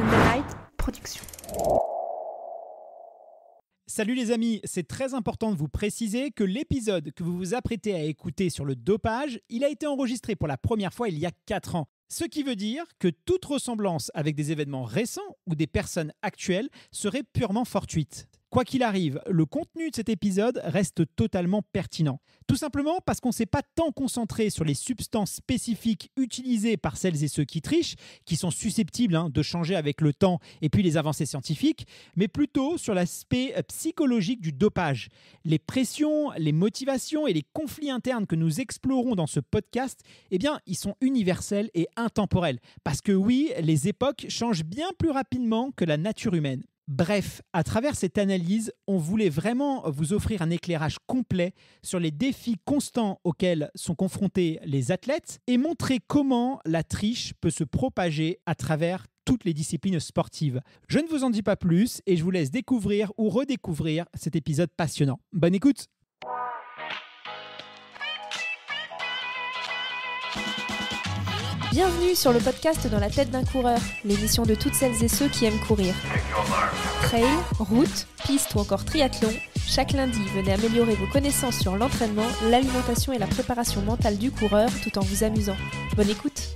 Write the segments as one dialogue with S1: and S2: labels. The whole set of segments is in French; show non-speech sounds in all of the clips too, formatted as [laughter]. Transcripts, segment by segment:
S1: Night Productions. Salut les amis, c'est très important de vous préciser que l'épisode que vous vous apprêtez à écouter sur le dopage, il a été enregistré pour la première fois il y a 4 ans. Ce qui veut dire que toute ressemblance avec des événements récents ou des personnes actuelles serait purement fortuite. Quoi qu'il arrive, le contenu de cet épisode reste totalement pertinent. Tout simplement parce qu'on ne s'est pas tant concentré sur les substances spécifiques utilisées par celles et ceux qui trichent, qui sont susceptibles hein, de changer avec le temps et puis les avancées scientifiques, mais plutôt sur l'aspect euh, psychologique du dopage. Les pressions, les motivations et les conflits internes que nous explorons dans ce podcast, eh bien, ils sont universels et intemporels. Parce que oui, les époques changent bien plus rapidement que la nature humaine. Bref, à travers cette analyse, on voulait vraiment vous offrir un éclairage complet sur les défis constants auxquels sont confrontés les athlètes et montrer comment la triche peut se propager à travers toutes les disciplines sportives. Je ne vous en dis pas plus et je vous laisse découvrir ou redécouvrir cet épisode passionnant. Bonne écoute Bienvenue sur le podcast Dans la tête d'un coureur, l'émission de toutes celles et ceux qui aiment courir. Trail, route, piste ou encore triathlon, chaque lundi, venez améliorer vos connaissances sur l'entraînement, l'alimentation et la préparation mentale du coureur tout en vous amusant. Bonne écoute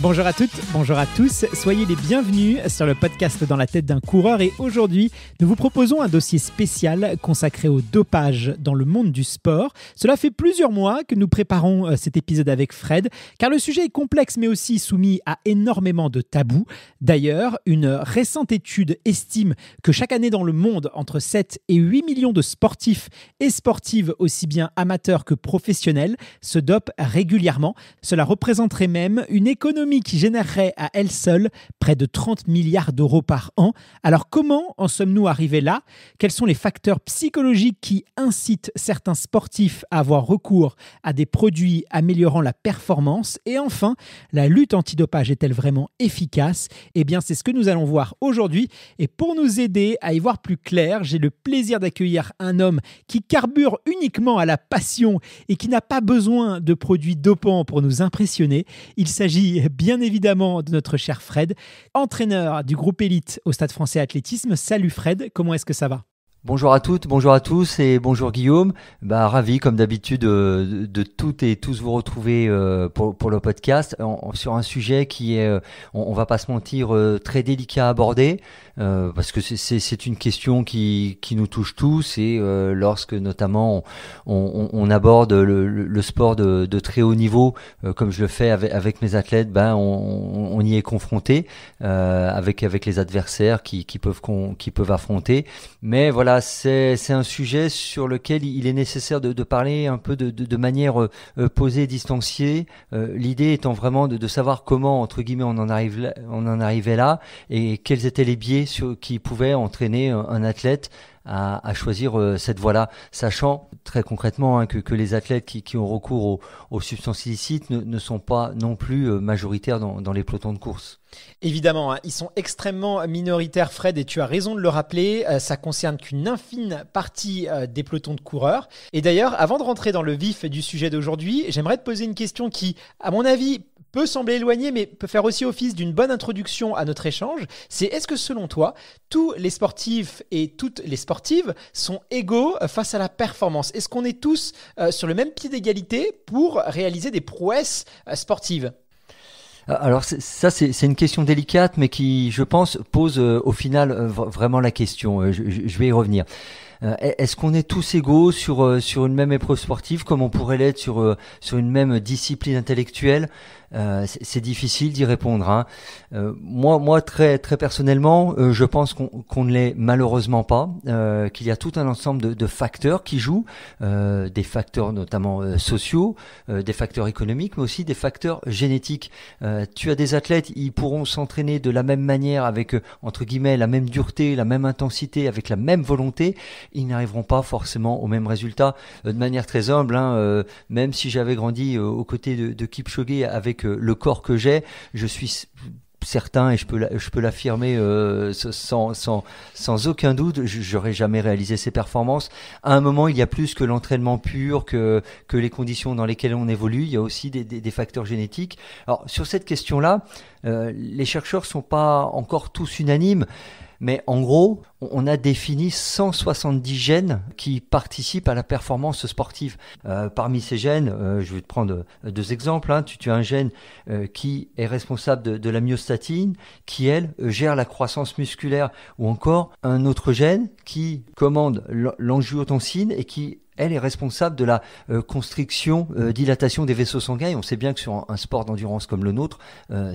S1: Bonjour à toutes, bonjour à tous, soyez les bienvenus sur le podcast Dans la tête d'un coureur et aujourd'hui nous vous proposons un dossier spécial consacré au dopage dans le monde du sport. Cela fait plusieurs mois que nous préparons euh, cet épisode avec Fred car le sujet est complexe mais aussi soumis à énormément de tabous. D'ailleurs, une récente étude estime que chaque année dans le monde entre 7 et 8 millions de sportifs et sportives aussi bien amateurs que professionnels se dopent régulièrement. Cela représenterait même une économie qui générerait à elle seule près de 30 milliards d'euros par an. Alors comment en sommes-nous arrivés là Quels sont les facteurs psychologiques qui incitent certains sportifs à avoir recours à des produits améliorant la performance Et enfin, la lutte antidopage est-elle vraiment efficace Eh bien c'est ce que nous allons voir aujourd'hui. Et pour nous aider à y voir plus clair, j'ai le plaisir d'accueillir un homme qui carbure uniquement à la passion et qui n'a pas besoin de produits dopants pour nous impressionner. Il s'agit bien évidemment de notre cher Fred, entraîneur du groupe élite au Stade français athlétisme. Salut Fred, comment est-ce que ça va
S2: Bonjour à toutes, bonjour à tous et bonjour Guillaume. Bah, ravi comme d'habitude euh, de, toutes et tous vous retrouver euh, pour, le podcast sur un sujet qui est, euh, on, va pas se mentir, très délicat à aborder parce que c'est une question qui, nous touche tous et lorsque notamment on, aborde le, sport de, très haut niveau comme je le fais avec, mes athlètes, ben on, y est confronté avec, les adversaires qui, peuvent, qui peuvent affronter. Mais voilà c'est un sujet sur lequel il est nécessaire de, parler un peu de, manière euh, euh, posée, distanciée. Euh, l'idée étant vraiment de, savoir comment, entre guillemets, on en, arrive on en arrivait là et quels étaient les biais qui pouvaient entraîner un athlète à, choisir euh, cette voie-là, sachant très concrètement hein, que, que, les athlètes qui, ont recours aux, substances illicites ne, sont pas non plus euh, majoritaires dans, les pelotons de course.
S1: Évidemment, hein, ils sont extrêmement minoritaires, Fred, et tu as raison de le rappeler, euh, ça concerne qu'une infime partie des pelotons de coureurs. Et d'ailleurs, avant de rentrer dans le vif du sujet d'aujourd'hui, j'aimerais te poser une question qui, à mon avis, peut sembler éloigné, mais peut faire aussi office d'une bonne introduction à notre échange, c'est est-ce que selon toi, tous les sportifs et toutes les sportives sont égaux euh, face à la performance Est-ce qu'on est tous euh, sur le même pied d'égalité pour réaliser des prouesses euh, sportives
S2: ah, alors ça, c'est une question délicate, mais qui, je pense, pose au final vraiment la question. Je, vais y revenir. Est-ce qu'on est tous égaux sur sur une même épreuve sportive, comme on pourrait l'être sur sur une même discipline intellectuelle euh, c'est difficile d'y répondre. Hein. Euh, moi, moi très très personnellement, euh, je pense qu'on ne l'est malheureusement pas, qu'il y a tout un ensemble de, de facteurs qui jouent, des facteurs notamment sociaux, des facteurs économiques, mais aussi des facteurs génétiques. tu as des athlètes, ils pourront s'entraîner de la même manière, avec entre guillemets la même dureté, la même intensité, avec la même volonté, ils n'arriveront pas forcément au même résultat. de manière très humble, hein, même si j'avais grandi aux côtés de, de Kipchoge avec que le corps que j'ai, je suis certain et je peux l'affirmer euh, sans, aucun doute j'aurais jamais réalisé ces performances à un moment il y a plus que l'entraînement pur que que les conditions dans lesquelles on évolue il y a aussi des, facteurs génétiques alors sur cette question là euh, les chercheurs ne sont pas encore tous unanimes mais en gros, on a défini 170 gènes qui participent à la performance sportive. Euh, parmi ces gènes, euh, je vais te prendre euh, deux exemples. Hein. Tu, tu, as un gène qui est responsable de, la myostatine, qui elle gère la croissance musculaire, ou encore un autre gène qui commande l'angiotensine et qui elle est responsable de la constriction, dilatation des vaisseaux sanguins. Et on sait bien que sur un, sport d'endurance comme le nôtre,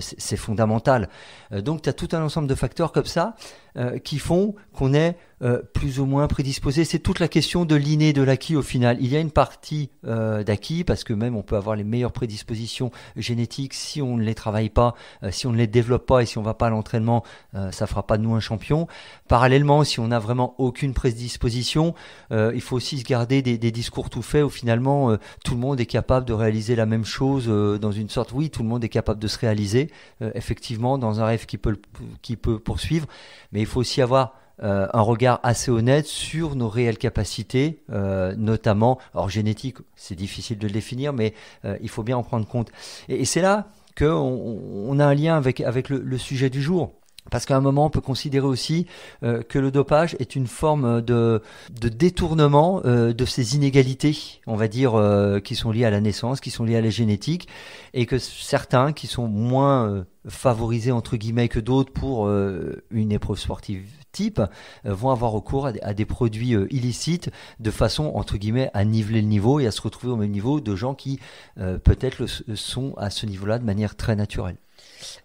S2: c'est fondamental. donc tu as tout un ensemble de facteurs comme ça euh, qui font qu'on est euh, plus ou moins prédisposé. C'est toute la question de l'inné de l'acquis au final. Il y a une partie euh, d'acquis parce que même on peut avoir les meilleures prédispositions génétiques si on ne les travaille pas, si on ne les développe pas et si on ne va pas à l'entraînement, ça fera pas de nous un champion. Parallèlement, si on n'a vraiment aucune prédisposition, il faut aussi se garder des, des discours tout faits où finalement tout le monde est capable de réaliser la même chose dans une sorte. Oui, tout le monde est capable de se réaliser effectivement dans un rêve qui peut qui peut poursuivre, mais il faut aussi avoir euh, un regard assez honnête sur nos réelles capacités, euh, notamment, alors génétique, c'est difficile de le définir, mais euh, il faut bien en prendre compte. Et, c'est là qu'on on a un lien avec, avec le sujet du jour. Parce qu'à un moment, on peut considérer aussi euh, que le dopage est une forme de, détournement euh, de ces inégalités, on va dire, euh, qui sont liées à la naissance, qui sont liées à la génétique, et que certains qui sont moins favorisés, entre guillemets, que d'autres pour une épreuve sportive type, vont avoir recours à, à des produits illicites de façon, entre guillemets, à niveler le niveau et à se retrouver au même niveau de gens qui, peut-être, sont à ce niveau-là de manière très naturelle.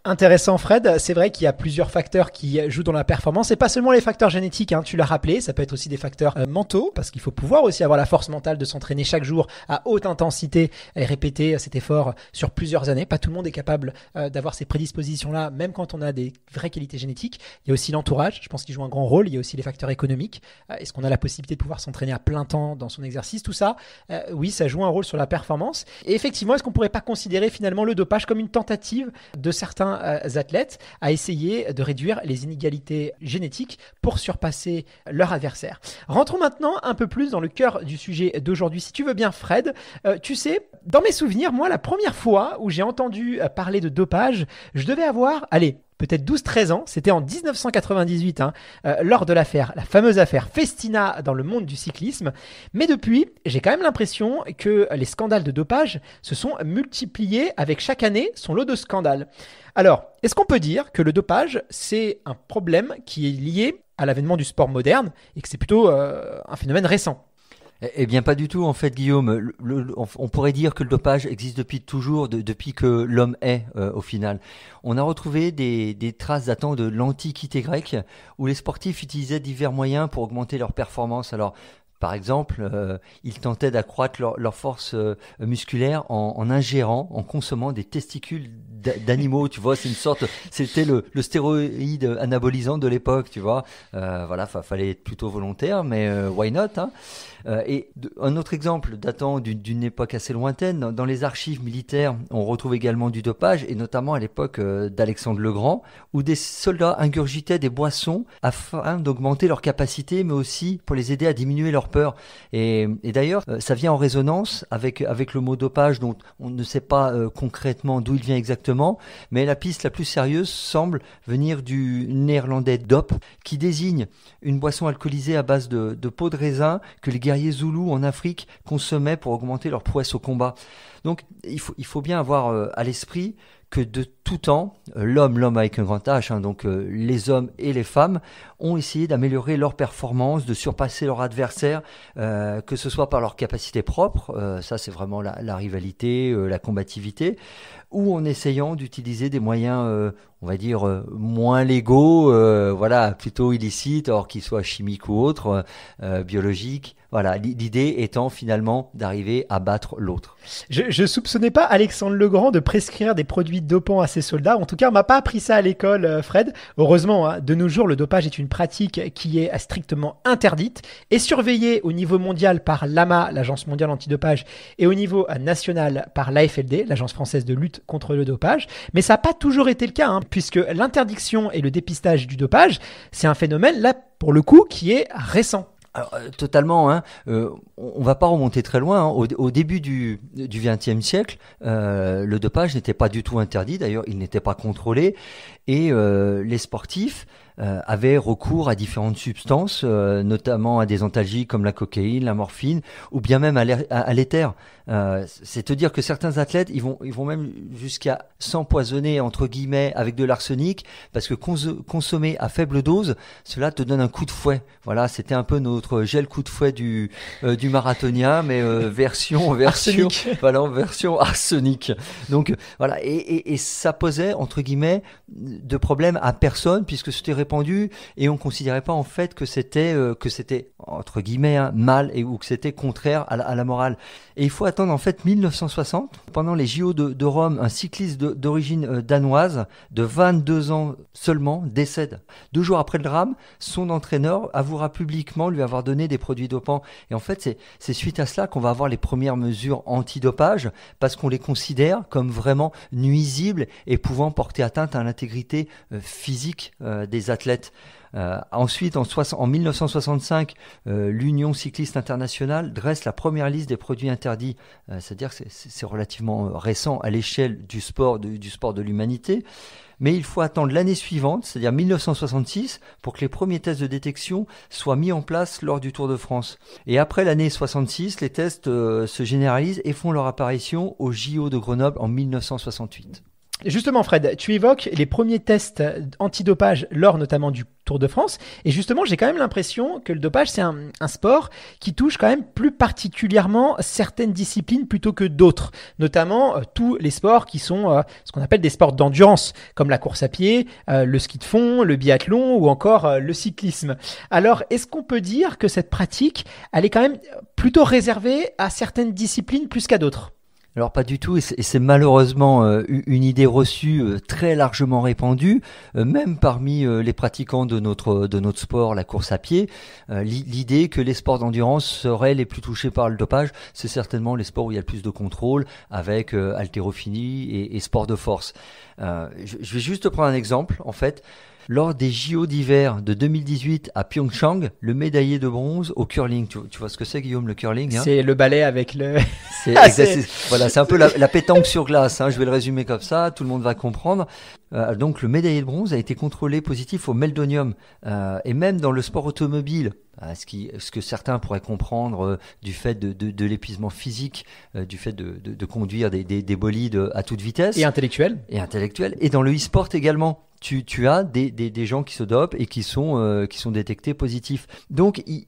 S1: Intéressant Fred, c'est vrai qu'il y a plusieurs facteurs qui jouent dans la performance et pas seulement les facteurs génétiques, hein, tu l'as rappelé, ça peut être aussi des facteurs euh, mentaux parce qu'il faut pouvoir aussi avoir la force mentale de s'entraîner chaque jour à haute intensité et répéter euh, cet effort sur plusieurs années. Pas tout le monde est capable euh, d'avoir ces prédispositions-là, même quand on a des vraies qualités génétiques. Il y a aussi l'entourage, je pense qu'il joue un grand rôle, il y a aussi les facteurs économiques. Est-ce qu'on a la possibilité de pouvoir s'entraîner à plein temps dans son exercice Tout ça, oui, ça joue un rôle sur la performance. Et effectivement, est-ce qu'on pourrait pas considérer finalement le dopage comme une tentative de certains certains euh, athlètes à essayé de réduire les inégalités génétiques pour surpasser leur adversaire. Rentrons maintenant un peu plus dans le cœur du sujet d'aujourd'hui. Si tu veux bien, Fred, euh, tu sais, dans mes souvenirs, moi, la première fois où j'ai entendu euh, parler de dopage, je devais avoir, allez, peut-être 12-13 ans, c'était en 1998, hein, euh, lors de l'affaire, la fameuse affaire Festina dans le monde du cyclisme. Mais depuis, j'ai quand même l'impression que les scandales de dopage se sont multipliés avec chaque année son lot de scandales. Alors, est-ce qu'on peut dire que le dopage, c'est un problème qui est lié à l'avènement du sport moderne et que c'est plutôt euh,
S2: un phénomène récent eh, eh bien, pas du tout, en fait, Guillaume. on pourrait dire que le dopage existe depuis toujours, depuis que l'homme est, euh, au final. On a retrouvé des, des traces datant de l'Antiquité grecque, où les sportifs utilisaient divers moyens pour augmenter leur performance. Alors, par exemple, euh, ils tentaient d'accroître leur, force euh, musculaire en, en, ingérant, en consommant des testicules d'animaux, tu vois, c'est une sorte, c'était le, stéroïde anabolisant de l'époque, tu vois. Euh, voilà, fallait être plutôt volontaire, mais euh, why not hein Et un autre exemple datant d'une époque assez lointaine, dans, dans, les archives militaires, on retrouve également du dopage, et notamment à l'époque d'Alexandre le Grand, où des soldats ingurgitaient des boissons afin d'augmenter leur capacité, mais aussi pour les aider à diminuer leur peur. Et, d'ailleurs, euh, ça vient en résonance avec, avec le mot dopage dont on ne sait pas euh, concrètement d'où il vient exactement, mais la piste la plus sérieuse semble venir du néerlandais dop, qui désigne une boisson alcoolisée à base de, peau de raisin que les guerriers zoulous en Afrique consommaient pour augmenter leur prouesse au combat. Donc il faut, il faut bien avoir euh, à l'esprit que de tout temps, euh, l'homme, l'homme avec un grand H, hein, donc euh, les hommes et les femmes, ont essayé d'améliorer leur performance, de surpasser leur adversaire, euh, que ce soit par leur capacité propre, ça c'est vraiment la, rivalité, la combativité, ou en essayant d'utiliser des moyens, on va dire, moins légaux, voilà, plutôt illicites, or qu'ils soient chimiques ou autres, biologiques, voilà, l'idée étant finalement d'arriver à battre l'autre. Je ne
S1: soupçonnais pas Alexandre Legrand de prescrire des produits dopants à ses soldats. En tout cas, on m'a pas appris ça à l'école, euh, Fred. Heureusement, hein, de nos jours, le dopage est une pratique qui est strictement interdite et surveillée au niveau mondial par l'AMA, l'Agence mondiale antidopage, et au niveau euh, national par l'AFLD, l'Agence française de lutte contre le dopage. Mais ça n'a pas toujours été le cas, hein, puisque l'interdiction
S2: et le dépistage du dopage, c'est un phénomène là pour le coup, qui est récent. Alors, euh, totalement. Hein. Euh, on ne va pas remonter très loin. Hein. Au, début du XXe siècle, euh, le dopage n'était pas du tout interdit. D'ailleurs, il n'était pas contrôlé. Et les sportifs avaient recours à différentes substances, notamment à des antalgies comme la cocaïne, la morphine, ou bien même à l'éther. Euh, c'est te dire que certains athlètes, ils vont, ils vont même jusqu'à s'empoisonner, entre guillemets, avec de l'arsenic, parce que consommer à faible dose, cela te donne un coup de fouet. Voilà, c'était un peu notre gel coup de fouet du, euh, du marathonien, mais euh, [laughs] version, version, arsenic. [laughs] Voilà, version arsenic. Donc, voilà, et, ça posait, entre guillemets, de problème à personne, puisque c'était répandu, et on considérait pas, en fait, que c'était, que c'était entre guillemets, hein, mal, et, ou que c'était contraire à la, morale. Et il faut en fait 1960. Pendant les JO de, de Rome, un cycliste d'origine euh, danoise de 22 ans seulement décède. Deux jours après le drame, son entraîneur avouera publiquement lui avoir donné des produits dopants. Et en fait, c'est suite à cela qu'on va avoir les premières mesures antidopage parce qu'on les considère comme vraiment nuisibles et pouvant porter atteinte à l'intégrité euh, physique euh, des athlètes. Euh, ensuite, en, 1965, euh, l'Union cycliste internationale dresse la première liste des produits interdits, euh, c'est-à-dire que c'est relativement récent à l'échelle du sport, de, du sport de l'humanité. Mais il faut attendre l'année suivante, c'est-à-dire 1966, pour que les premiers tests de détection soient mis en place lors du Tour de France. Et après l'année 66, les tests se généralisent et font leur apparition au JO de Grenoble en 1968. Justement, Fred, tu évoques les
S1: premiers tests antidopage lors notamment du Tour de France. Et justement, j'ai quand même l'impression que le dopage, c'est un, sport qui touche quand même plus particulièrement certaines disciplines plutôt que d'autres. Notamment euh, tous les sports qui sont euh, ce qu'on appelle des sports d'endurance, comme la course à pied, euh, le ski de fond, le biathlon ou encore le cyclisme. Alors, est-ce qu'on peut dire que cette pratique, elle est quand même plutôt réservée à certaines disciplines plus qu'à d'autres
S2: alors pas du tout, et c'est malheureusement euh, une idée reçue euh, très largement répandue, euh, même parmi les pratiquants de notre, de notre sport, la course à pied. L'idée que les sports d'endurance seraient les plus touchés par le dopage, c'est certainement les sports où il y a le plus de contrôle, avec haltérophilie et, et sport de force. Je vais juste prendre un exemple, en fait. Lors des JO d'hiver de 2018 à Pyeongchang, le médaillé de bronze au curling. Tu, vois ce que c'est, Guillaume, le curling hein C'est le ballet avec le. [laughs] Ah, c'est voilà, c'est un peu la, pétanque sur glace. Hein, je vais le résumer comme ça. Tout le monde va comprendre. Euh, donc, le médaillé de bronze a été contrôlé positif au meldonium euh, et même dans le sport automobile. Euh, ce, que certains pourraient comprendre du fait de, l'épuisement physique, du fait de, conduire des, des, bolides à toute vitesse. Et intellectuel. Et intellectuel. Et dans le e-sport également tu, tu as des, des, gens qui se dopent et qui sont, euh, qui sont détectés positifs. Donc il,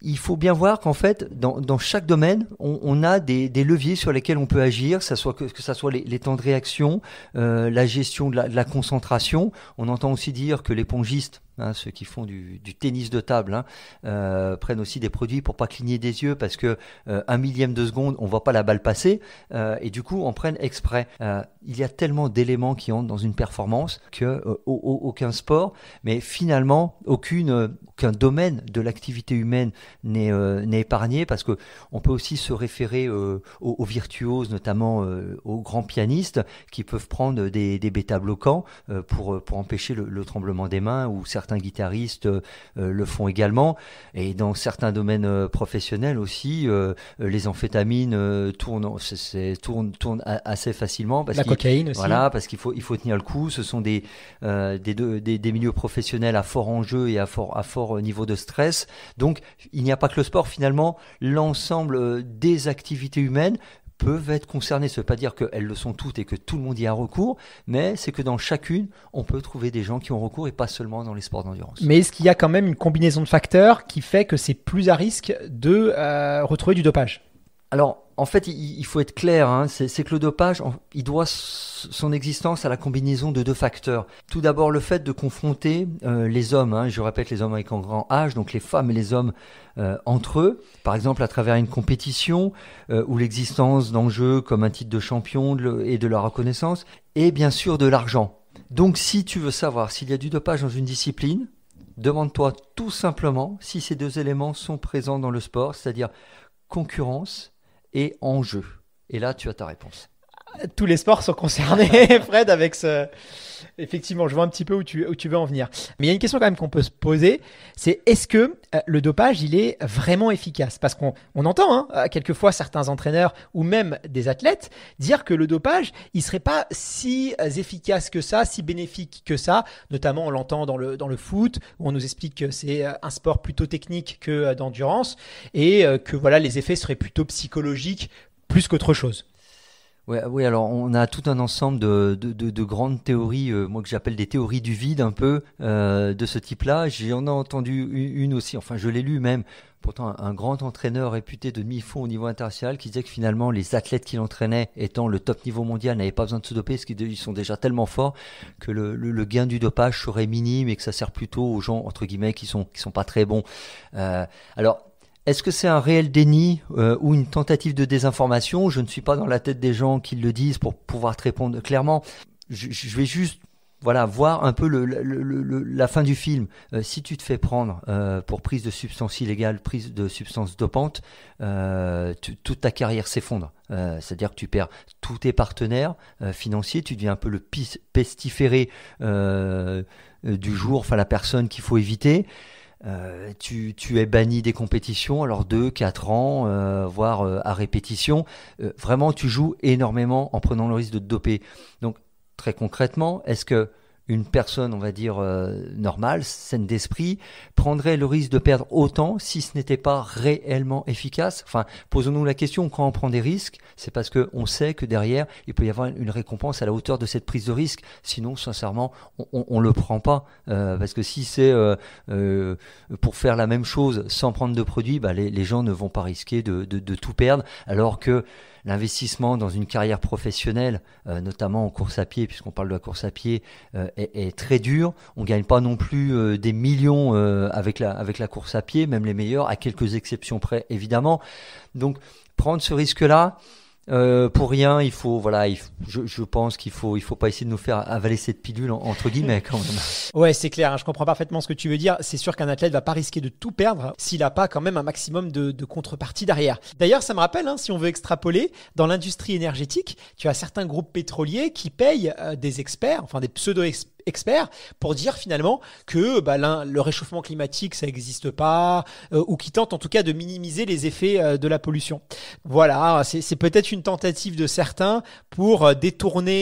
S2: il, faut bien voir qu'en fait, dans, dans, chaque domaine, on, a des, des, leviers sur lesquels on peut agir, que ce soit, que, que ça soit les, les, temps de réaction, euh, la gestion de la, de la concentration. On entend aussi dire que l'épongiste Hein, ceux qui font du, tennis de table hein, euh, prennent aussi des produits pour pas cligner des yeux parce que euh, un millième de seconde on voit pas la balle passer euh, et du coup on prenne exprès. il y a tellement d'éléments qui entrent dans une performance que aucun sport, mais finalement aucune, aucun domaine de l'activité humaine n'est épargné parce que on peut aussi se référer aux, virtuoses, notamment aux grands pianistes qui peuvent prendre des, des bêta bloquants pour, pour empêcher le, le, tremblement des mains ou certains certains guitaristes euh, euh, le font également. Et dans certains domaines euh, professionnels aussi, les amphétamines tournent, assez facilement. Parce La cocaïne aussi. Voilà, parce qu'il faut, il faut tenir le coup. Ce sont des, des, milieux professionnels à fort enjeu et à fort, à fort niveau de stress. Donc, il n'y a pas que le sport, finalement, l'ensemble des activités humaines peuvent être concernées. Ça ne veut pas dire qu'elles le sont toutes et que tout le monde y a recours, mais c'est que dans chacune, on peut trouver des gens qui ont recours et pas seulement dans les sports d'endurance.
S1: Mais est-ce qu'il y a quand même une combinaison de facteurs qui fait que c'est plus à risque
S2: de euh, retrouver du dopage alors, en fait, il faut être clair, hein, c'est que le dopage, il doit son existence à la combinaison de deux facteurs. Tout d'abord, le fait de confronter euh, les hommes, hein, je répète les hommes avec un grand âge, donc les femmes et les hommes euh, entre eux, par exemple à travers une compétition euh, ou l'existence d'enjeux comme un titre de champion et de la reconnaissance, et bien sûr de l'argent. Donc, si tu veux savoir s'il y a du dopage dans une discipline, demande-toi tout simplement si ces deux éléments sont présents dans le sport, c'est-à-dire concurrence et jeu. Et là, tu as ta réponse.
S1: Tous les sports sont concernés, [laughs] Fred, avec ce. Effectivement, je vois un petit peu où tu, veux en venir. Mais il y a une question quand même qu'on peut se poser, c'est est-ce que euh, le dopage, il est vraiment efficace Parce qu'on entend hein, euh, quelquefois certains entraîneurs ou même des athlètes dire que le dopage, il serait pas si euh, efficace que ça, si bénéfique que ça. Notamment, on l'entend dans le, dans le foot, où on nous explique que c'est un sport plutôt technique que d'endurance, et que voilà, les effets seraient plutôt psychologiques plus qu'autre chose.
S2: Ouais, ah oui, alors on a tout un ensemble de, grandes théories, euh, moi que j'appelle des théories du vide un peu, euh, de ce type-là. J'en ai entendu une aussi, enfin je l'ai lu même, pourtant un, grand entraîneur réputé de mi fond au niveau international qui disait que finalement les athlètes qu'il entraînait étant le top niveau mondial n'avaient pas besoin de se doper parce qu'ils sont déjà tellement forts que le, gain du dopage serait minime et que ça sert plutôt aux gens entre guillemets qui sont qui sont pas très bons. Euh, alors est-ce que c'est un réel déni euh, ou une tentative de désinformation Je ne suis pas dans la tête des gens qui le disent pour pouvoir te répondre clairement. Je, vais juste voilà, voir un peu la fin du film. Euh, si tu te fais prendre euh, pour prise de substances illégales, prise de substances dopantes, toute ta carrière s'effondre. C'est-à-dire que tu perds tous tes partenaires financiers, tu deviens un peu le pestiféré du jour, enfin la personne qu'il faut éviter. Euh, tu, es banni des compétitions, alors 2, 4 ans, euh, voire euh, à répétition. vraiment, tu joues énormément en prenant le risque de te doper. Donc, très concrètement, est-ce que une personne, on va dire, euh, normale, saine d'esprit, prendrait le risque de perdre autant si ce n'était pas réellement efficace Enfin, posons-nous la question, quand on prend des risques, c'est parce qu'on sait que derrière, il peut y avoir une récompense à la hauteur de cette prise de risque. Sinon, sincèrement, on ne le prend pas. Euh, parce que si c'est euh, pour faire la même chose sans prendre de produit, bah, les, gens ne vont pas risquer de, de tout perdre. Alors que l'investissement dans une carrière professionnelle, euh, notamment en course à pied, puisqu'on parle de la course à pied, euh, est, très dur. On gagne pas non plus euh, des millions avec la avec la course à pied, même les meilleurs, à quelques exceptions près évidemment. Donc prendre ce risque-là, euh, pour rien, il faut, voilà, je, pense qu'il faut, il faut pas essayer de nous faire avaler cette pilule entre guillemets [laughs]
S1: ouais, c'est clair. Hein, je comprends parfaitement ce que tu veux dire. C'est sûr qu'un athlète va pas risquer de tout perdre s'il a pas quand même un maximum de, contrepartie derrière. D'ailleurs, ça me rappelle, hein, si on veut extrapoler, dans l'industrie énergétique, tu as certains groupes pétroliers qui payent euh, des experts, enfin des pseudo-experts experts pour dire finalement que bah, le réchauffement climatique, ça n'existe pas, euh, ou qui tente en tout cas de minimiser les effets euh, de la pollution. Voilà, c'est peut-être une tentative de certains pour euh, détourner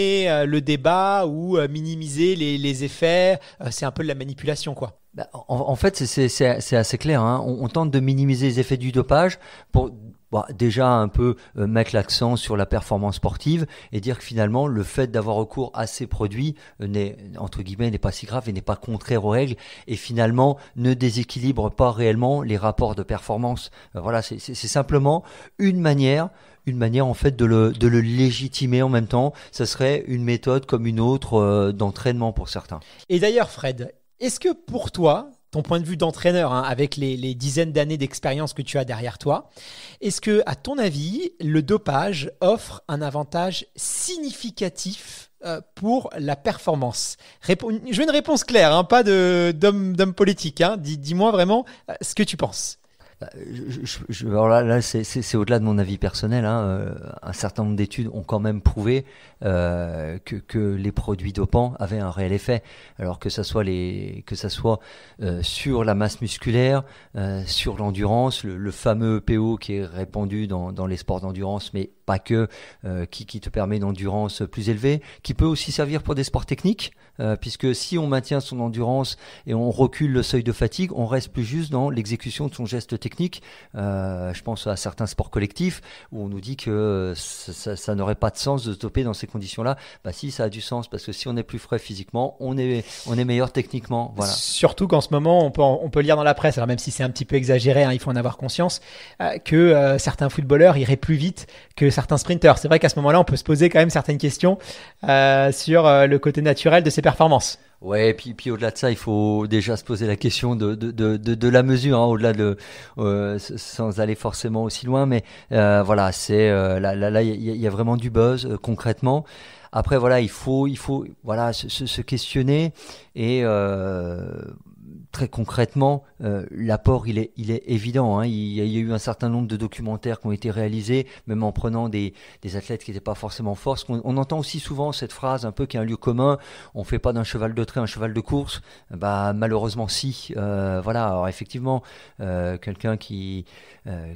S1: le débat ou minimiser les, effets. c'est un peu de la manipulation, quoi.
S2: Bah, en, fait, c'est assez clair. Hein. On, on, tente de minimiser les effets du dopage pour bah, déjà un peu euh, mettre l'accent sur la performance sportive et dire que finalement le fait d'avoir recours à ces produits euh, n'est entre guillemets n'est pas si grave et n'est pas contraire aux règles et finalement ne déséquilibre pas réellement les rapports de performance. Euh, voilà, c'est simplement une manière une manière en fait de le, de le légitimer en même temps, ça serait une méthode comme une autre d'entraînement pour certains.
S1: Et d'ailleurs Fred, est-ce que pour toi, ton point de vue d'entraîneur, hein, avec les, dizaines d'années d'expérience que tu as derrière toi, est-ce que, à ton avis, le dopage offre un avantage significatif euh, pour la performance Je veux une réponse claire, hein, pas d'homme politique. Hein, Dis-moi vraiment euh, ce que tu penses.
S2: Bah, je, alors là, c'est au-delà de mon avis personnel. Hein, euh, un certain nombre d'études ont quand même prouvé euh, que, les produits dopants avaient un réel effet. Alors que ça soit, les, que ça soit euh, sur la masse musculaire, sur l'endurance, le, fameux PO qui est répandu dans, dans les sports d'endurance, mais pas que, euh, qui, te permet une endurance plus élevée, qui peut aussi servir pour des sports techniques, euh, puisque si on maintient son endurance et on recule le seuil de fatigue, on reste plus juste dans l'exécution de son geste technique. Euh, je pense à certains sports collectifs où on nous dit que ça, n'aurait pas de sens de stopper dans ces conditions-là. Bah si, ça a du sens, parce que si on est plus frais physiquement, on est, on est meilleur techniquement. Voilà.
S1: Surtout qu'en ce moment, on peut, on peut lire dans la presse, alors même si c'est un petit peu exagéré, hein, il faut en avoir conscience, que certains footballeurs iraient plus vite que certains certains C'est vrai qu'à ce moment-là, on peut se poser quand même certaines questions euh, sur euh, le côté naturel de ses performances.
S2: Ouais, et puis, puis au-delà de ça, il faut déjà se poser la question de, de, de, la mesure, hein, au-delà de euh, sans aller forcément aussi loin, mais voilà, c'est là il là, y, a vraiment du buzz concrètement. Après voilà, il faut il faut voilà se, se questionner et très concrètement, euh, l'apport il est, il est évident. Hein. Il, y a, eu un certain nombre de documentaires qui ont été réalisés, même en prenant des, athlètes qui n'étaient pas forcément forts. On, entend aussi souvent cette phrase un peu qui est un lieu commun. On ne fait pas d'un cheval de trait un cheval de course. Bah malheureusement si. Euh, voilà. Alors effectivement, euh, quelqu'un qui,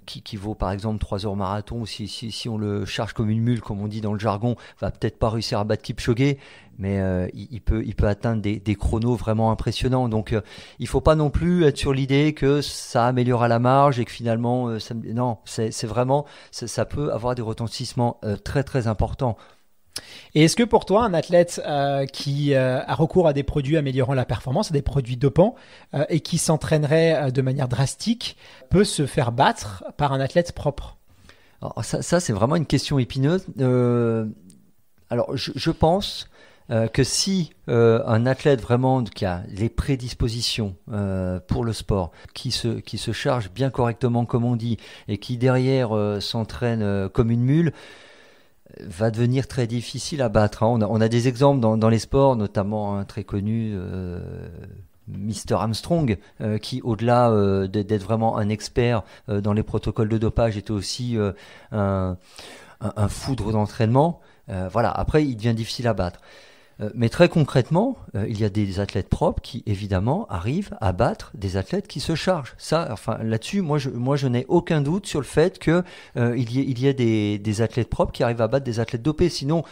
S2: qui, vaut par exemple 3 heures marathon, si, si, si on le charge comme une mule, comme on dit dans le jargon, va peut-être pas réussir à battre Kipchoge, mais euh, il, peut, il peut atteindre des, chronos vraiment impressionnants. Donc, il euh, il faut pas non plus être sur l'idée que ça améliore à la marge et que finalement, euh, non, c'est vraiment, ça peut avoir des retentissements très très importants. Et est-ce que pour toi, un athlète qui a recours à des produits améliorant la performance,
S1: à des produits dopants, et qui s'entraînerait de manière drastique, peut se faire battre par un athlète propre
S2: ça, c'est vraiment une question épineuse. alors, je, je pense euh, que si euh, un athlète vraiment qui a les prédispositions euh, pour le sport, qui se, qui se charge bien correctement comme on dit, et qui derrière s'entraîne comme une mule, va devenir très difficile à battre. Hein. On, a, des exemples dans, les sports, notamment un très connu Mr Armstrong, qui au-delà d'être vraiment un expert dans les protocoles de dopage, était aussi un, un, foudre d'entraînement. voilà, après, il devient difficile à battre. Euh, mais très concrètement, euh, il y a des athlètes propres qui, évidemment, arrivent à battre des athlètes qui se chargent. Ça, enfin, là-dessus, moi, je, moi, je n'ai aucun doute sur le fait qu'il euh, y ait, il y a des, athlètes propres qui arrivent à battre des athlètes dopés. Sinon,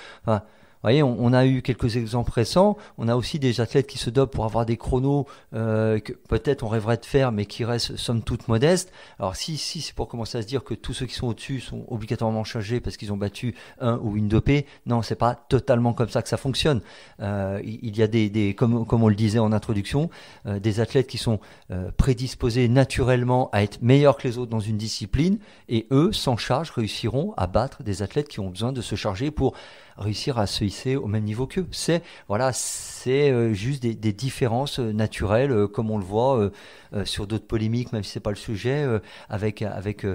S2: voyez, on, a eu quelques exemples récents. On a aussi des athlètes qui se dopent pour avoir des chronos euh, que peut-être on rêverait de faire, mais qui restent somme toute modestes. Alors si, si c'est pour commencer à se dire que tous ceux qui sont au-dessus sont obligatoirement chargés parce qu'ils ont battu un ou une dopée, non, c'est pas totalement comme ça que ça fonctionne. Euh, il y a des, comme, comme, on le disait en introduction, euh, des athlètes qui sont prédisposés naturellement à être meilleurs que les autres dans une discipline, et eux, sans charge, réussiront à battre des athlètes qui ont besoin de se charger pour réussir à se hisser au même niveau qu'eux. C'est voilà, c'est euh, juste des, différences euh, naturelles, euh, comme on le voit sur d'autres polémiques, même si c'est pas le sujet, avec avec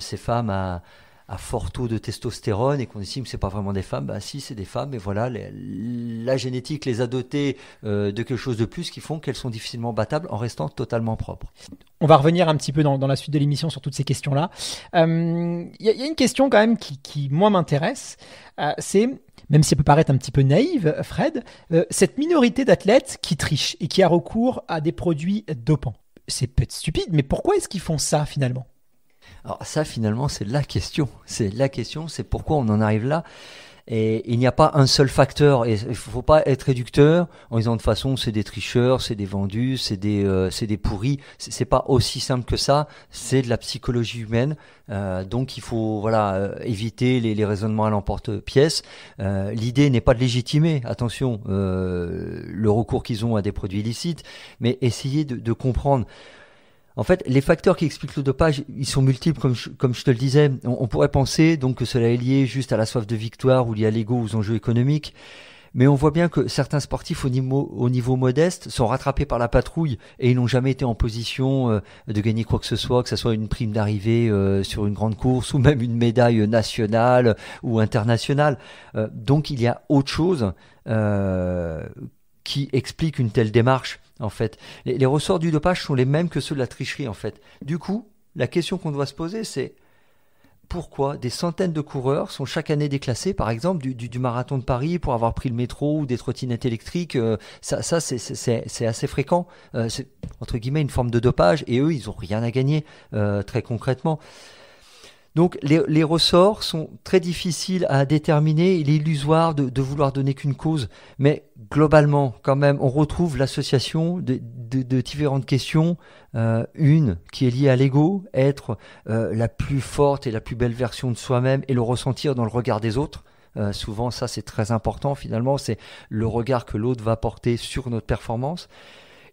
S2: ces femmes à à fort taux de testostérone et qu'on estime que c'est pas vraiment des femmes, ben si c'est des femmes et voilà la génétique les a dotées euh, de quelque chose de plus qui font qu'elles sont difficilement battables en restant totalement propres.
S1: On va revenir un petit peu dans, la suite de l'émission sur toutes ces questions-là. Il euh, y, a une question quand même qui, moi m'intéresse, euh, c'est même si elle peut paraître un petit peu naïve, Fred, cette minorité d'athlètes qui trichent et qui a recours
S2: à des produits dopants. C'est peut-être stupide, mais pourquoi est-ce qu'ils font ça finalement alors ça, finalement, c'est la question. C'est la question, c'est pourquoi on en arrive là. Et il n'y a pas un seul facteur. Et il faut pas être réducteur en disant de façon c'est des tricheurs, c'est des vendus, c'est des pourris. Euh, c'est des pourris. C'est pas aussi simple que ça. C'est de la psychologie humaine. Euh, donc il faut euh, éviter les, raisonnements à l'emporte-pièce. L'idée n'est pas de légitimer, attention, le recours qu'ils ont à des produits illicites, mais essayer de comprendre. En fait, les facteurs qui expliquent le dopage, ils sont multiples, comme je, comme je te le disais. On, pourrait penser donc que cela est lié juste à la soif de victoire ou lié à l'ego ou aux enjeux économiques. Mais on voit bien que certains sportifs au niveau, au niveau modeste sont rattrapés par la patrouille et ils n'ont jamais été en position euh, de gagner quoi que ce soit, que ce soit une prime d'arrivée euh, sur une grande course ou même une médaille nationale ou internationale. Euh, donc il y a autre chose qui explique une telle démarche en fait. Les, ressorts du dopage sont les mêmes que ceux de la tricherie, en fait. Du coup, la question qu'on doit se poser, c'est pourquoi des centaines de coureurs sont chaque année déclassés, par exemple, du, du, marathon de Paris pour avoir pris le métro ou des trottinettes électriques euh, Ça, c'est assez fréquent. Euh, c'est, entre guillemets, une forme de dopage. Et eux, ils n'ont rien à gagner, euh, très concrètement. Donc les, ressorts sont très difficiles à déterminer. Il est illusoire de, vouloir donner qu'une cause, mais globalement, quand même, on retrouve l'association de, différentes questions. Euh, une qui est liée à l'ego, être euh, la plus forte et la plus belle version de soi-même et le ressentir dans le regard des autres. Euh, souvent, ça, c'est très important finalement. C'est le regard que l'autre va porter sur notre performance.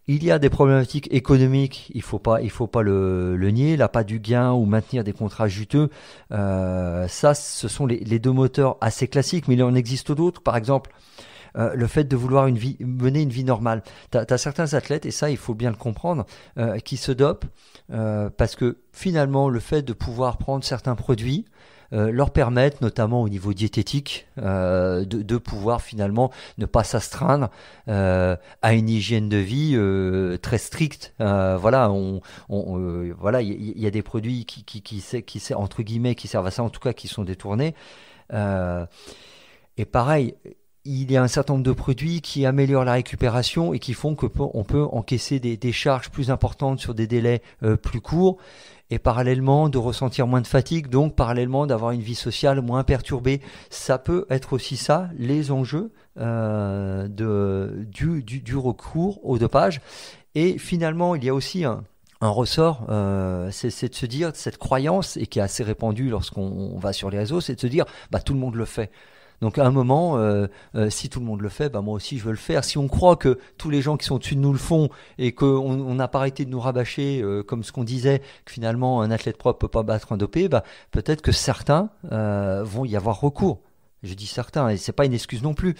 S2: Il y a des problématiques économiques, il faut pas, il faut pas le, le nier, pas du gain ou maintenir des contrats juteux, euh, ça ce sont les, deux moteurs assez classiques, mais il en existe d'autres, par exemple euh, le fait de vouloir une vie, mener une vie normale. Tu as, certains athlètes, et ça il faut bien le comprendre, euh, qui se dopent parce que finalement le fait de pouvoir prendre certains produits euh, leur permettent, notamment au niveau diététique, euh, de, pouvoir finalement ne pas s'astreindre euh, à une hygiène de vie très stricte. voilà, on, voilà, il y, a des produits qui, qui, qui, entre guillemets qui servent à ça, en tout cas qui sont détournés. et pareil, il y a un certain nombre de produits qui améliorent la récupération et qui font que on peut encaisser des, charges plus importantes sur des délais plus courts et parallèlement de ressentir moins de fatigue, donc parallèlement d'avoir une vie sociale moins perturbée. Ça peut être aussi ça, les enjeux euh, du, recours au dopage. Et finalement, il y a aussi un, ressort, euh, c'est de se dire, cette croyance, et qui est assez répandue lorsqu'on va sur les réseaux, c'est de se dire, bah, tout le monde le fait. Donc à un moment, euh, euh, si tout le monde le fait, bah moi aussi je veux le faire. Si on croit que tous les gens qui sont au-dessus de nous le font et qu'on n'a pas arrêté de nous rabâcher, euh, comme ce qu'on disait, que finalement un athlète propre peut pas battre un dopé, bah, peut-être que certains vont y avoir recours. Je dis certains, et c'est pas une excuse non plus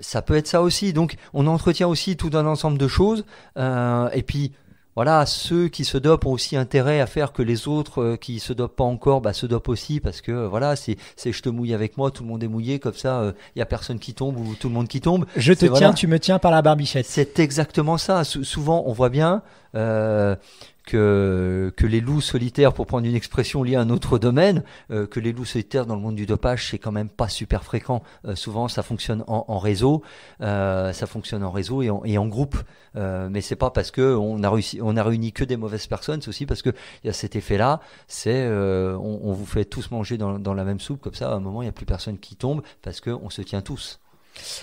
S2: ça peut être ça aussi. Donc, on entretient aussi tout un ensemble de choses. et puis, voilà, ceux qui se dopent ont aussi intérêt à faire que les autres euh, qui se dopent pas encore bah, se dopent aussi parce que euh, voilà, c'est je te mouille avec moi, tout le monde est mouillé, comme ça il euh, y a personne qui tombe ou tout le monde qui tombe. Je te tiens, tu me tiens par la barbichette. C'est exactement ça. souvent on voit bien, que, que les loups solitaires, pour prendre une expression liée à un autre domaine, euh, que les loups solitaires dans le monde du dopage, c'est quand même pas super fréquent. Euh, souvent, ça fonctionne en, en réseau, euh, ça fonctionne en réseau et en, et en groupe. Euh, mais c'est pas parce que on a réussi, on a réuni que des mauvaises personnes, c'est aussi parce que il y a cet effet-là. C'est on, on, vous fait tous manger dans, dans la même soupe, comme ça, à un moment, il n'y a plus personne qui tombe parce qu'on se tient tous.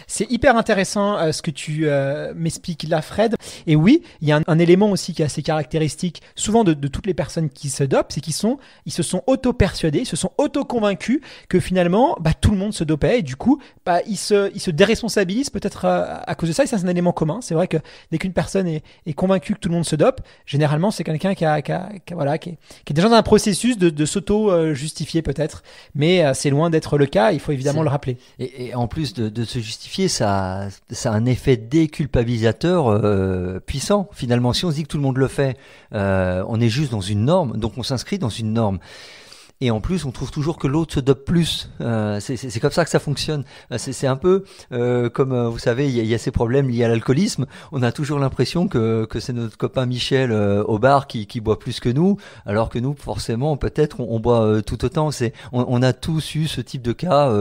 S1: C'est hyper intéressant ce que tu m'expliques là, Fred. Et oui, il y a un, élément aussi qui est assez caractéristique, souvent de, toutes les personnes qui se dopent, c'est qu'ils sont, ils se sont auto-persuadés, ils se sont auto-convaincus que finalement, bah, tout le monde se dopait et du coup, bah, ils se, ils se déresponsabilisent peut-être euh, à, cause de ça. Et ça, c'est un élément commun. C'est vrai que dès qu'une personne est, convaincue que tout le monde se dope, généralement, c'est quelqu'un qui, a, qui, a, voilà, qui est, déjà dans un processus de, s'auto-justifier peut-être. Mais euh, c'est loin d'être le cas. Il faut évidemment le rappeler.
S2: Et, en plus de, se justifier, ça, ça a un effet déculpabilisateur. Euh euh, puissant finalement. Si on se dit que tout le monde le fait, euh, on est juste dans une norme, donc on s'inscrit dans une norme. Et en plus, on trouve toujours que l'autre se dope plus. Euh, c'est comme ça que ça fonctionne. Euh, c'est un peu euh, comme, euh, vous savez, il y, a ces problèmes liés à l'alcoolisme. On a toujours l'impression que, que c'est notre copain Michel euh, au bar qui, qui boit plus que nous, alors que nous, forcément, peut-être, on, boit tout autant. C'est on, on, a tous eu ce type de cas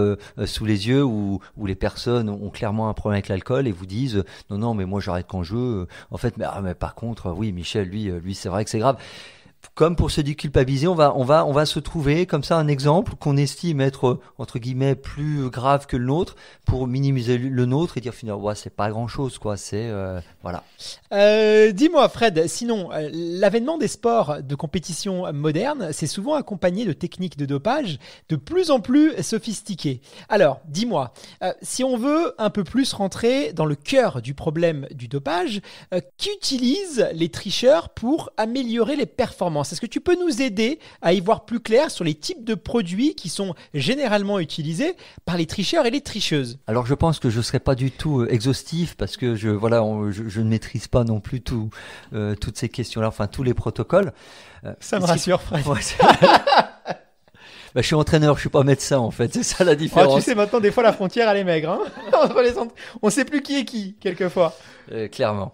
S2: sous les yeux où, où les personnes ont clairement un problème avec l'alcool et vous disent non, non, mais moi j'arrête quand je veux. En fait, mais, ah, mais par contre, oui, Michel, lui, lui, c'est vrai que c'est grave comme pour se déculpabiliser, on va, on va, on va se trouver comme ça un exemple qu'on estime être entre guillemets plus grave que le nôtre pour minimiser le nôtre et dire finalement ouais, c'est pas grand chose quoi, c'est euh, voilà.
S1: Euh, dis-moi Fred, sinon euh, l'avènement des sports de compétition moderne, c'est souvent accompagné de techniques de dopage de plus en plus sophistiquées. Alors dis-moi, si on veut un peu plus rentrer dans le cœur du problème du dopage, qu'utilisent les tricheurs pour améliorer les performances c'est Est-ce que tu peux nous aider à y voir plus clair sur les types de produits qui sont généralement utilisés par les tricheurs et les tricheuses
S2: Alors je pense que je ne serai pas du tout euh, exhaustif parce que je, voilà, je, ne maîtrise pas non plus euh, toutes ces questions-là, enfin tous les protocoles. Euh, ça me rassure, Fred. [laughs] Bah, je suis entraîneur, je suis pas médecin en fait, c'est ça la ah, différence. tu sais
S1: maintenant des fois la frontière elle est
S2: maigre, hein. [laughs] on ne sait plus qui est qui quelquefois. clairement.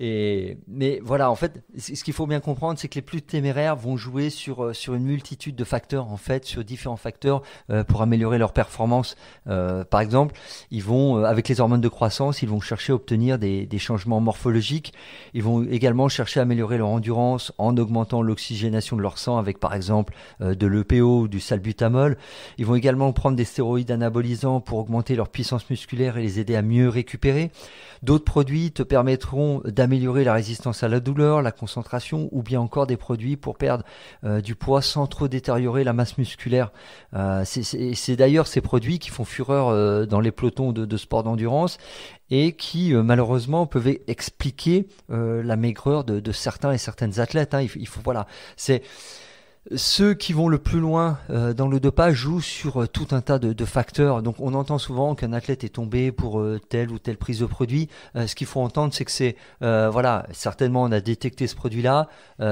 S2: Et, mais voilà, en fait, ce qu'il faut bien comprendre, c'est que les plus téméraires vont jouer sur, euh, sur une multitude de facteurs, en fait, sur différents facteurs euh, pour améliorer leur performance. Euh, par exemple, ils vont, avec les hormones de croissance, ils vont chercher à obtenir des, des changements morphologiques. Ils vont également chercher à améliorer leur endurance en augmentant l'oxygénation de leur sang avec, par exemple, de l'EPO ou du salbutamol. Ils vont également prendre des stéroïdes anabolisants pour augmenter leur puissance musculaire et les aider à mieux récupérer. D'autres produits te permettront d'améliorer améliorer la résistance à la douleur, la concentration ou bien encore des produits pour perdre euh, du poids sans trop détériorer la masse musculaire. Euh, c'est d'ailleurs ces produits qui font fureur euh, dans les pelotons de, sport d'endurance et qui malheureusement peuvent expliquer la maigreur de, certains et certaines athlètes. Hein. il, faut voilà, c'est ceux qui vont le plus loin euh, dans le dopage jouent sur euh, tout un tas de, facteurs. Donc on entend souvent qu'un athlète est tombé pour euh, telle ou telle prise de produit. ce qu'il faut entendre, c'est que c'est voilà, certainement on a détecté ce produit-là.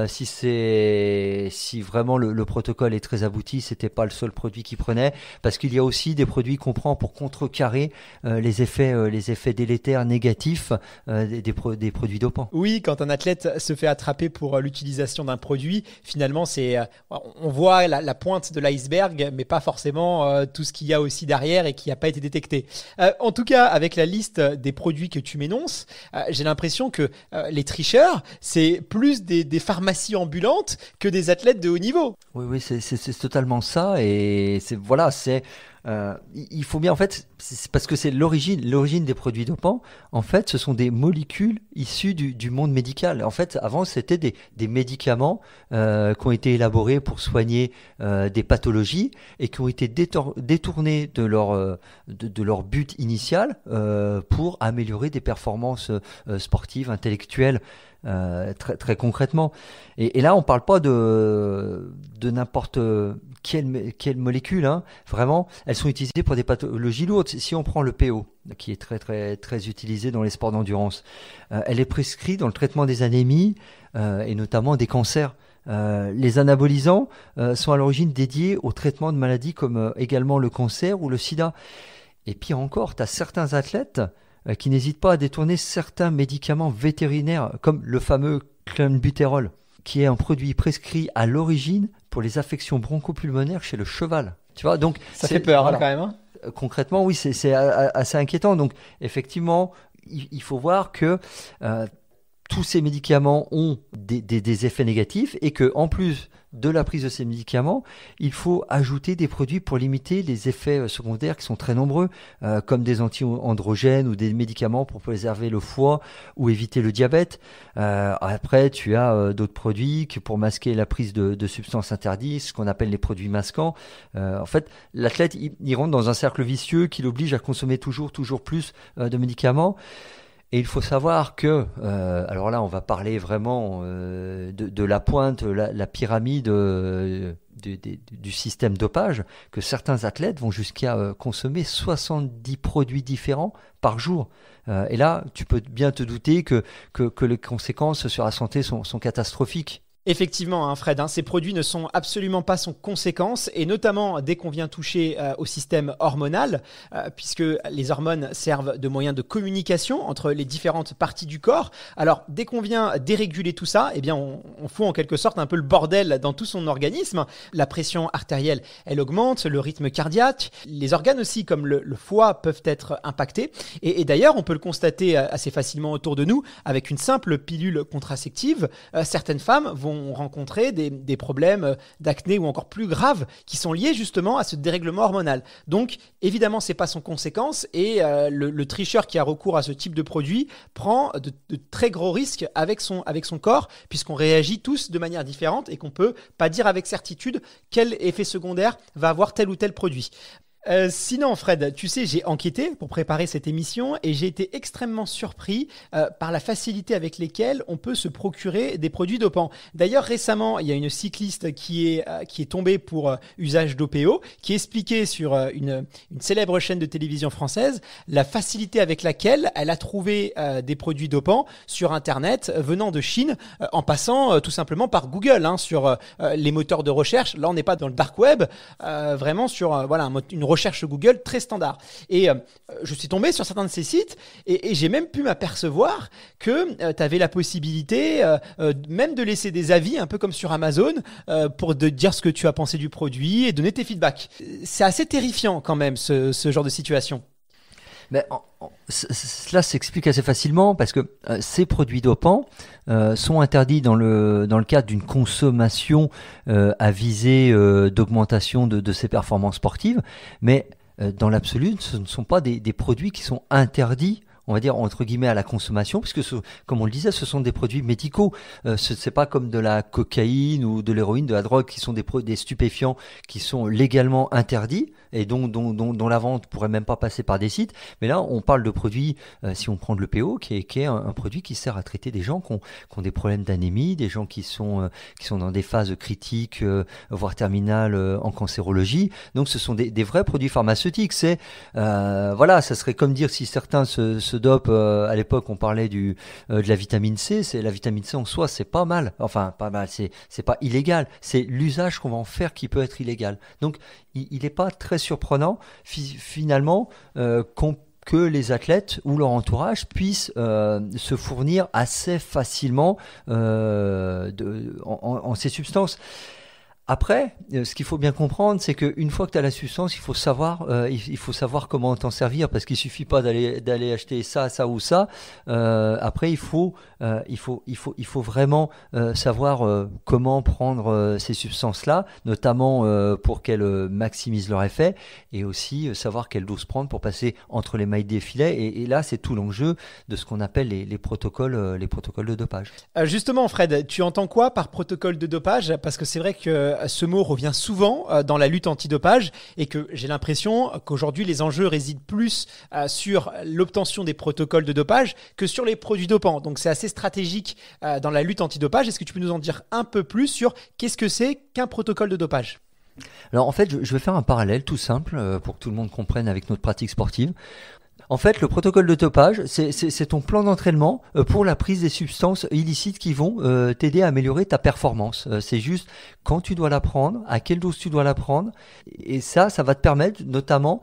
S2: si c'est si vraiment le, protocole est très abouti, c'était pas le seul produit qu'il prenait, parce qu'il y a aussi des produits qu'on prend pour contrecarrer les effets les effets délétères négatifs des, des produits dopants. Oui,
S1: quand un athlète se fait attraper pour l'utilisation d'un produit, finalement c'est on voit la, pointe de l'iceberg, mais pas forcément euh, tout ce qu'il y a aussi derrière et qui n'a pas été détecté. Euh, en tout cas, avec la liste des produits que tu m'énonces, euh, j'ai l'impression que les
S2: tricheurs, c'est plus des, pharmacies ambulantes que des athlètes de haut niveau. Oui, oui, c'est totalement ça. Et voilà, c'est euh, il faut bien, en fait, parce que c'est l'origine, l'origine des produits dopants. En fait, ce sont des molécules issues du, monde médical. En fait, avant, c'était des, médicaments euh, qui ont été élaborés pour soigner euh, des pathologies et qui ont été détournés de leur, de, leur but initial pour améliorer des performances sportives, intellectuelles. très, concrètement. Et, là, on ne parle pas de, de n'importe quelles, quelle molécules, hein, vraiment, elles sont utilisées pour des pathologies lourdes. Si on prend le PO, qui est très très très utilisé dans les sports d'endurance, euh, elle est prescrite dans le traitement des anémies euh, et notamment des cancers. Euh, les anabolisants sont à l'origine dédiés au traitement de maladies comme également le cancer ou le sida. Et pire encore, tu as certains athlètes qui n'hésitent pas à détourner certains médicaments vétérinaires comme le fameux clenbutérol qui est un produit prescrit à l'origine pour les affections bronchopulmonaires chez le cheval. Tu vois, donc ça fait peur hein, quand même. Hein. Euh, concrètement, oui, c'est assez inquiétant. Donc, effectivement, il, faut voir que euh, tous ces médicaments ont des, des, effets négatifs et que en plus de la prise de ces médicaments, il faut ajouter des produits pour limiter les effets euh, secondaires qui sont très nombreux, euh, comme des anti-androgènes ou des médicaments pour préserver le foie ou éviter le diabète. Euh, après, tu as d'autres produits pour masquer la prise de, substances interdites, ce qu'on appelle les produits masquants. en fait, l'athlète, il, rentre dans un cercle vicieux qui l'oblige à consommer toujours, toujours plus de médicaments. Et il faut savoir que, euh, alors là, on va parler vraiment euh, de, la pointe, la, pyramide euh, du, système dopage, que certains athlètes vont jusqu'à consommer 70 produits différents par jour. et là, tu peux bien te douter que, que, les conséquences sur la santé sont catastrophiques.
S1: Effectivement, hein, Fred, hein, ces produits ne sont absolument pas sans conséquences, et notamment dès qu'on vient toucher euh, au système hormonal, euh, puisque les hormones servent de moyen de communication entre les différentes parties du corps. Alors, dès qu'on vient déréguler tout ça, eh bien, on, fout en quelque sorte un peu le bordel dans tout son organisme. La pression artérielle, elle augmente, le rythme cardiaque, les organes aussi, comme le, foie, peuvent être impactés. Et, d'ailleurs, on peut le constater euh, assez facilement autour de nous, avec une simple pilule contraceptive, certaines femmes vont rencontrer des, problèmes euh, d'acné ou encore plus graves qui sont liés justement à ce dérèglement hormonal. Donc évidemment, c'est pas sans conséquence et euh, le, tricheur qui a recours à ce type de produit prend de, très gros risques avec son, avec son corps puisqu'on réagit tous de manière différente et qu'on ne peut pas dire avec certitude quel effet secondaire va avoir tel ou tel produit. Euh, sinon, Fred, tu sais, j'ai enquêté pour préparer cette émission et j'ai été extrêmement surpris euh, par la facilité avec lesquelles on peut se procurer des produits dopants. D'ailleurs, récemment, il y a une cycliste qui est, euh, qui est tombée pour usage d'OPO qui expliquait sur une, une, célèbre chaîne de télévision française la facilité avec laquelle elle a trouvé des produits dopants sur Internet venant de Chine en passant tout simplement par Google hein, sur les moteurs de recherche. Là, on n'est pas dans le dark web, vraiment sur voilà, une recherche recherche Google très standard. Et euh, je suis tombé sur certains de ces sites et, j'ai même pu m'apercevoir que euh, tu avais la possibilité euh, même de laisser des avis, un peu comme sur Amazon, pour de dire ce que tu as pensé du produit et donner tes feedbacks. C'est assez terrifiant quand même ce genre de situation.
S2: Mais cela s'explique assez facilement parce que euh, ces produits dopants euh, sont interdits dans le, cadre d'une consommation à euh, visée d'augmentation de, ses performances sportives, mais dans l'absolu, ce ne sont pas des, produits qui sont interdits on va dire entre guillemets à la consommation, puisque comme on le disait, ce sont des produits médicaux. ce n'est pas comme de la cocaïne ou de l'héroïne, de la drogue, qui sont des, des stupéfiants qui sont légalement interdits et dont, la vente pourrait même pas passer par des sites. Mais là, on parle de produits, euh, si on prend le PO, qui est, qui est un, produit qui sert à traiter des gens qui ont, des problèmes d'anémie, des gens qui sont, euh, qui sont dans des phases critiques, euh, voire terminales en cancérologie. Donc, ce sont des, vrais produits pharmaceutiques. C'est, voilà, ça serait comme dire si certains se, se dopent, à l'époque, on parlait du, de la vitamine C. C'est la vitamine C en soi, c'est pas mal. Enfin, pas mal, c'est, c'est pas illégal. C'est l'usage qu'on va en faire qui peut être illégal. Donc, il n'est pas très surprenant finalement euh, que les athlètes ou leur entourage puissent euh, se fournir assez facilement euh, en, ces substances. Après, euh, ce qu'il faut bien comprendre, c'est qu'une fois que tu as la substance, il faut savoir, euh, il faut savoir comment t'en servir, parce qu'il suffit pas d'aller d'aller acheter ça, ça ou ça. Euh, après, il faut, il faut, il faut, il faut vraiment savoir comment prendre ces substances-là, notamment pour qu'elles maximisent leur effet, et aussi savoir quelle dose prendre pour passer entre les mailles des filets. Et, là, c'est tout l'enjeu de ce qu'on appelle les, les protocoles, les protocoles de dopage. justement, Fred, tu entends quoi par protocole de dopage Parce que c'est vrai que euh, ce mot revient souvent
S1: euh, dans la lutte antidopage et que j'ai l'impression qu'aujourd'hui les enjeux résident plus euh, sur l'obtention des protocoles de dopage que sur les produits dopants. Donc c'est assez stratégique dans la lutte antidopage. Est-ce que tu peux nous en dire un peu plus sur qu'est-ce que c'est qu'un protocole de dopage
S2: alors en fait, je vais faire un parallèle tout simple pour que tout le monde comprenne avec notre pratique sportive. En fait, le protocole de topage, c'est ton plan d'entraînement euh, pour la prise des substances illicites qui vont euh, t'aider à améliorer ta performance. Euh, c'est juste quand tu dois la prendre, à quelle dose tu dois la prendre. Et ça, ça va te permettre notamment,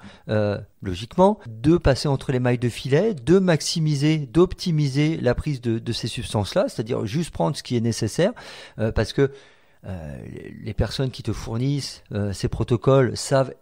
S2: logiquement, de passer entre les mailles de filet, de maximiser, d'optimiser la prise de, ces substances-là, c'est-à-dire juste prendre ce qui est nécessaire. parce que les personnes qui te fournissent ces protocoles savent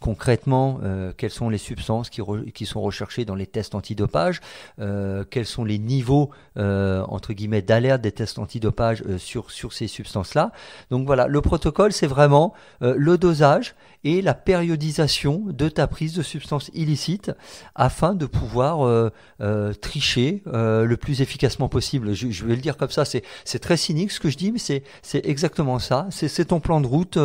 S2: concrètement euh, quelles sont les substances qui, sont recherchées dans les tests antidopage, euh, quels sont les niveaux euh, entre guillemets d'alerte des tests antidopage sur, ces substances-là. Donc voilà, le protocole c'est vraiment le dosage et la périodisation de ta prise de substances illicites afin de pouvoir tricher le plus efficacement possible. je, vais le dire comme ça, c'est très cynique ce que je dis, mais c'est exactement ça, c'est ton plan de route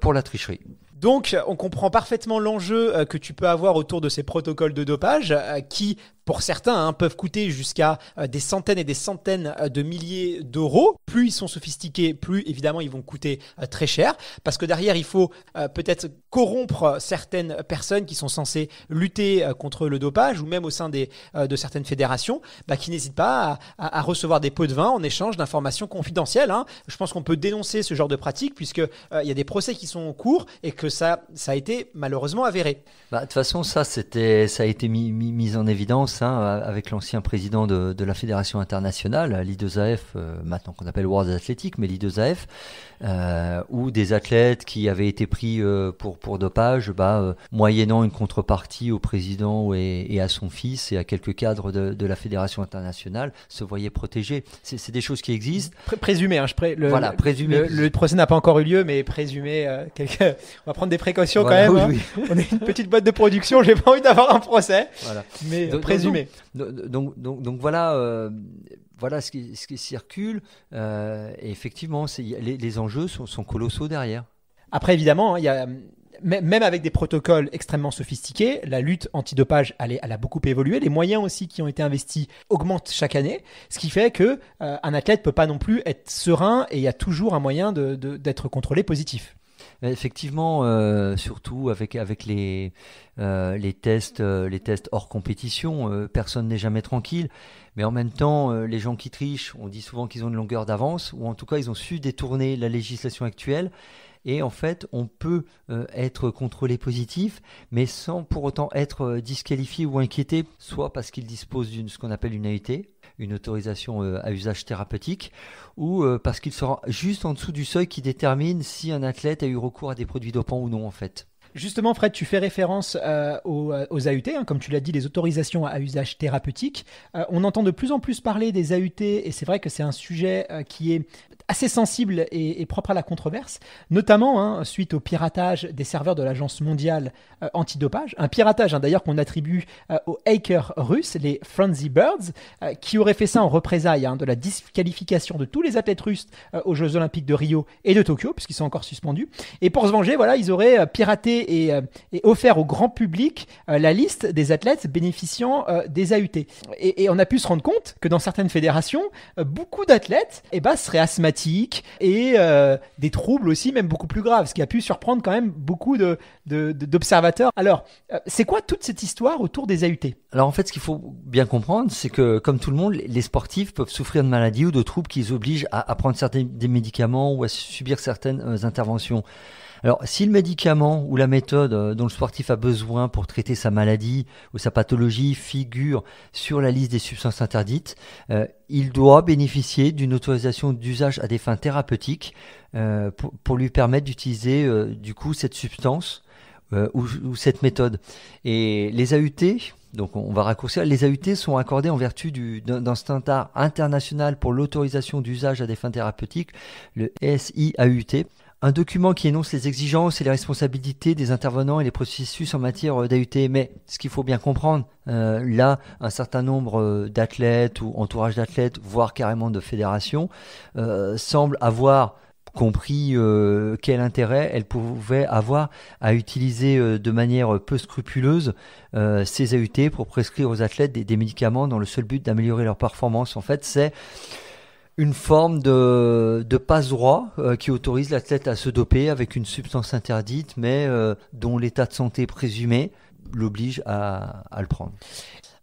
S2: pour la tricherie.
S1: Donc, on comprend parfaitement l'enjeu euh, que tu peux avoir autour de ces protocoles de dopage euh, qui pour certains, hein, peuvent coûter jusqu'à euh, des centaines et des centaines euh, de milliers d'euros. Plus ils sont sophistiqués, plus évidemment ils vont coûter euh, très cher, parce que derrière, il faut peut-être corrompre certaines personnes qui sont censées lutter contre le dopage, ou même au sein des, de certaines fédérations, bah, qui n'hésitent pas à, recevoir des pots de vin en échange d'informations confidentielles. Hein. Je pense qu'on peut dénoncer ce genre de pratique, puisque il y a des procès qui sont en cours
S2: et que ça, ça a été malheureusement avéré. Bah, de toute façon, ça, c'était, ça a été mis, mis en évidence euh, avec l'ancien président de, de, la Fédération internationale, l'I2AF, euh, maintenant qu'on appelle World Athletic, mais l'I2AF, euh, ou des athlètes qui avaient été pris pour, pour dopage, bah, moyennant une contrepartie au président et, à son fils et à quelques cadres de, la fédération internationale, se voyaient protégés. C'est des choses qui existent. présumé, hein, je pré
S1: le, voilà, présumé. Le, procès n'a pas encore eu lieu, mais présumé, Quelques. on va prendre des précautions quand même. On est une petite boîte de production, j'ai pas envie d'avoir un procès,
S2: mais présumé. Donc, donc, donc, donc voilà voilà ce qui, circule. Euh, et effectivement, les, enjeux sont, colossaux derrière. Après, évidemment,
S1: hein, même avec des protocoles extrêmement sophistiqués, la lutte antidopage elle, a beaucoup évolué. Les moyens aussi qui ont été investis augmentent chaque année, ce qui fait que athlète euh, un athlète peut pas non plus être serein et il y a toujours un moyen d'être contrôlé positif.
S2: Effectivement, euh, surtout avec, avec les, euh, les, tests, euh, les tests hors compétition, personne n'est jamais tranquille. Mais en même temps, les gens qui trichent, on dit souvent qu'ils ont une longueur d'avance, ou en tout cas, ils ont su détourner la législation actuelle. Et en fait, on peut être contrôlé positif, mais sans pour autant être disqualifié ou inquiété, soit parce qu'ils disposent d'une ce qu'on appelle une AET, une autorisation euh, à usage thérapeutique, ou euh, parce qu'il sera juste en dessous du seuil qui détermine si un athlète a eu recours à des produits dopants ou non en fait. Justement, Fred, tu fais référence euh, euh, aux, AUT, hein, comme tu l'as dit, les
S1: autorisations à usage thérapeutique. Euh, on entend de plus en plus parler des AUT, et c'est vrai que c'est un sujet qui est assez sensible et, propre à la controverse, notamment hein, suite au piratage des serveurs de l'Agence mondiale antidopage. Un piratage, hein, d'ailleurs, qu'on attribue aux hackers russes, les Frenzy Birds, qui auraient fait ça en représailles de la disqualification de tous les athlètes russes aux Jeux Olympiques de Rio et de Tokyo, puisqu'ils sont encore suspendus. Et pour se venger, voilà, ils auraient piraté euh, et, offert au grand public euh, la liste des athlètes bénéficiant euh, des AUT. Et, on a pu se rendre compte que dans certaines fédérations, beaucoup d'athlètes eh ben, seraient asthmatiques et des troubles aussi, même beaucoup plus graves, ce qui a pu surprendre quand même beaucoup d'observateurs. De, Alors, c'est quoi toute cette histoire autour des AUT
S2: Alors en fait, ce qu'il faut bien comprendre, c'est que comme tout le monde, les sportifs peuvent souffrir de maladies ou de troubles qui les obligent à, prendre certains des médicaments ou à subir certaines interventions. Alors, si le médicament ou la méthode euh, dont le sportif a besoin pour traiter sa maladie ou sa pathologie figure sur la liste des substances interdites, euh, il doit bénéficier d'une autorisation d'usage à des fins thérapeutiques euh, pour, lui permettre d'utiliser du coup cette substance ou, cette méthode. Et les AUT, donc on va raccourcir. Les AUT sont accordés en vertu d'un standard international pour l'autorisation d'usage à des fins thérapeutiques, le SIAUT un document qui énonce les exigences et les responsabilités des intervenants et les processus en matière euh, d'AUT. Mais ce qu'il faut bien comprendre, euh, là, un certain nombre euh, d'athlètes ou entourage d'athlètes, voire carrément de fédérations, semblent avoir compris quel intérêt elles pouvaient avoir à utiliser de manière peu scrupuleuse ces AUT pour prescrire aux athlètes des, des médicaments dans le seul but d'améliorer leur performance. En fait, c'est une forme de, de passe-droit euh, qui autorise l'athlète à se doper avec une substance interdite, mais euh, dont l'état de santé présumé l'oblige à, à, le prendre.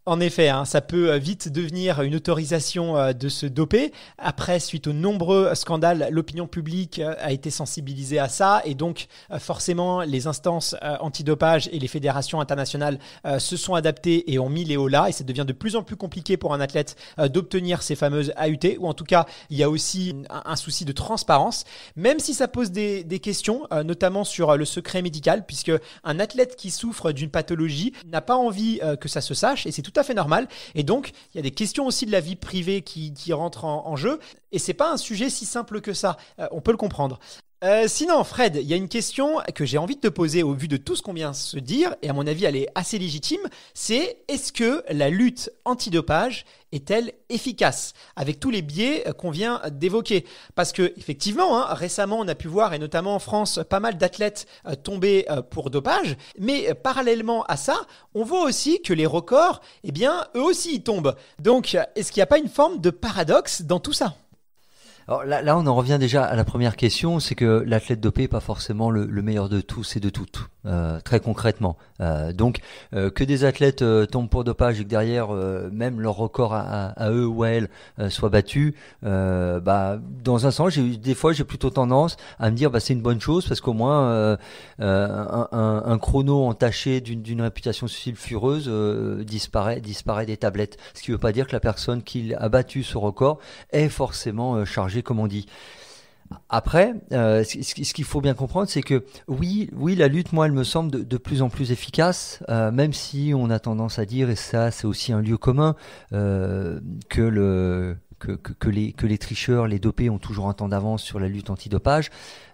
S1: En effet, hein, ça peut euh, vite devenir une autorisation euh, de se doper. Après, suite aux nombreux scandales, l'opinion publique euh, a été sensibilisée à ça et donc forcément les instances antidopage et les fédérations internationales se sont adaptées et ont mis les hauts là et ça devient de plus en plus compliqué pour un athlète d'obtenir ces fameuses AUT ou en tout cas il y a aussi un souci de transparence, même si ça pose des, des questions, notamment sur le secret médical puisque un athlète qui souffre d'une pathologie n'a pas envie que ça se sache et c'est tout fait normal. Et donc, il y a des questions aussi de la vie privée qui, rentrent en, jeu. Et c'est pas un sujet si simple que ça. Euh, on peut le comprendre. Euh, sinon, Fred, il y a une question que j'ai envie de te poser au vu de tout ce qu'on vient de se dire, et à mon avis, elle est assez légitime. C'est est-ce que la lutte antidopage est-elle efficace avec tous les biais euh, qu'on vient d'évoquer Parce que effectivement, hein, récemment, on a pu voir, et notamment en France, pas mal d'athlètes euh, tomber pour dopage. Mais parallèlement à ça, on voit aussi que les records, eh bien, eux aussi, ils tombent. Donc, est-ce qu'il n'y a pas une forme de paradoxe dans tout ça
S2: alors là, on en revient déjà à la première question, c'est que l'athlète dopé n'est pas forcément le, le meilleur de tous et de toutes. Euh, très concrètement. Euh, donc euh, que des athlètes tombent pour dopage et que derrière même leur record à, eux ou à elles soit battu, bah dans un sens, des fois j'ai plutôt tendance à me dire bah c'est une bonne chose parce qu'au moins un, chrono entaché d'une réputation sulfureuse disparaît disparaît des tablettes. Ce qui ne veut pas dire que la personne qui a battu ce record est forcément chargée comme on dit. Après, euh, ce qu'il faut bien comprendre, c'est que oui, oui, la lutte, moi, elle me semble de, plus en plus efficace, euh, même si on a tendance à dire, et ça, c'est aussi un lieu commun, euh, que le que, les, que les tricheurs, les dopés ont toujours un temps d'avance sur la lutte antidopage,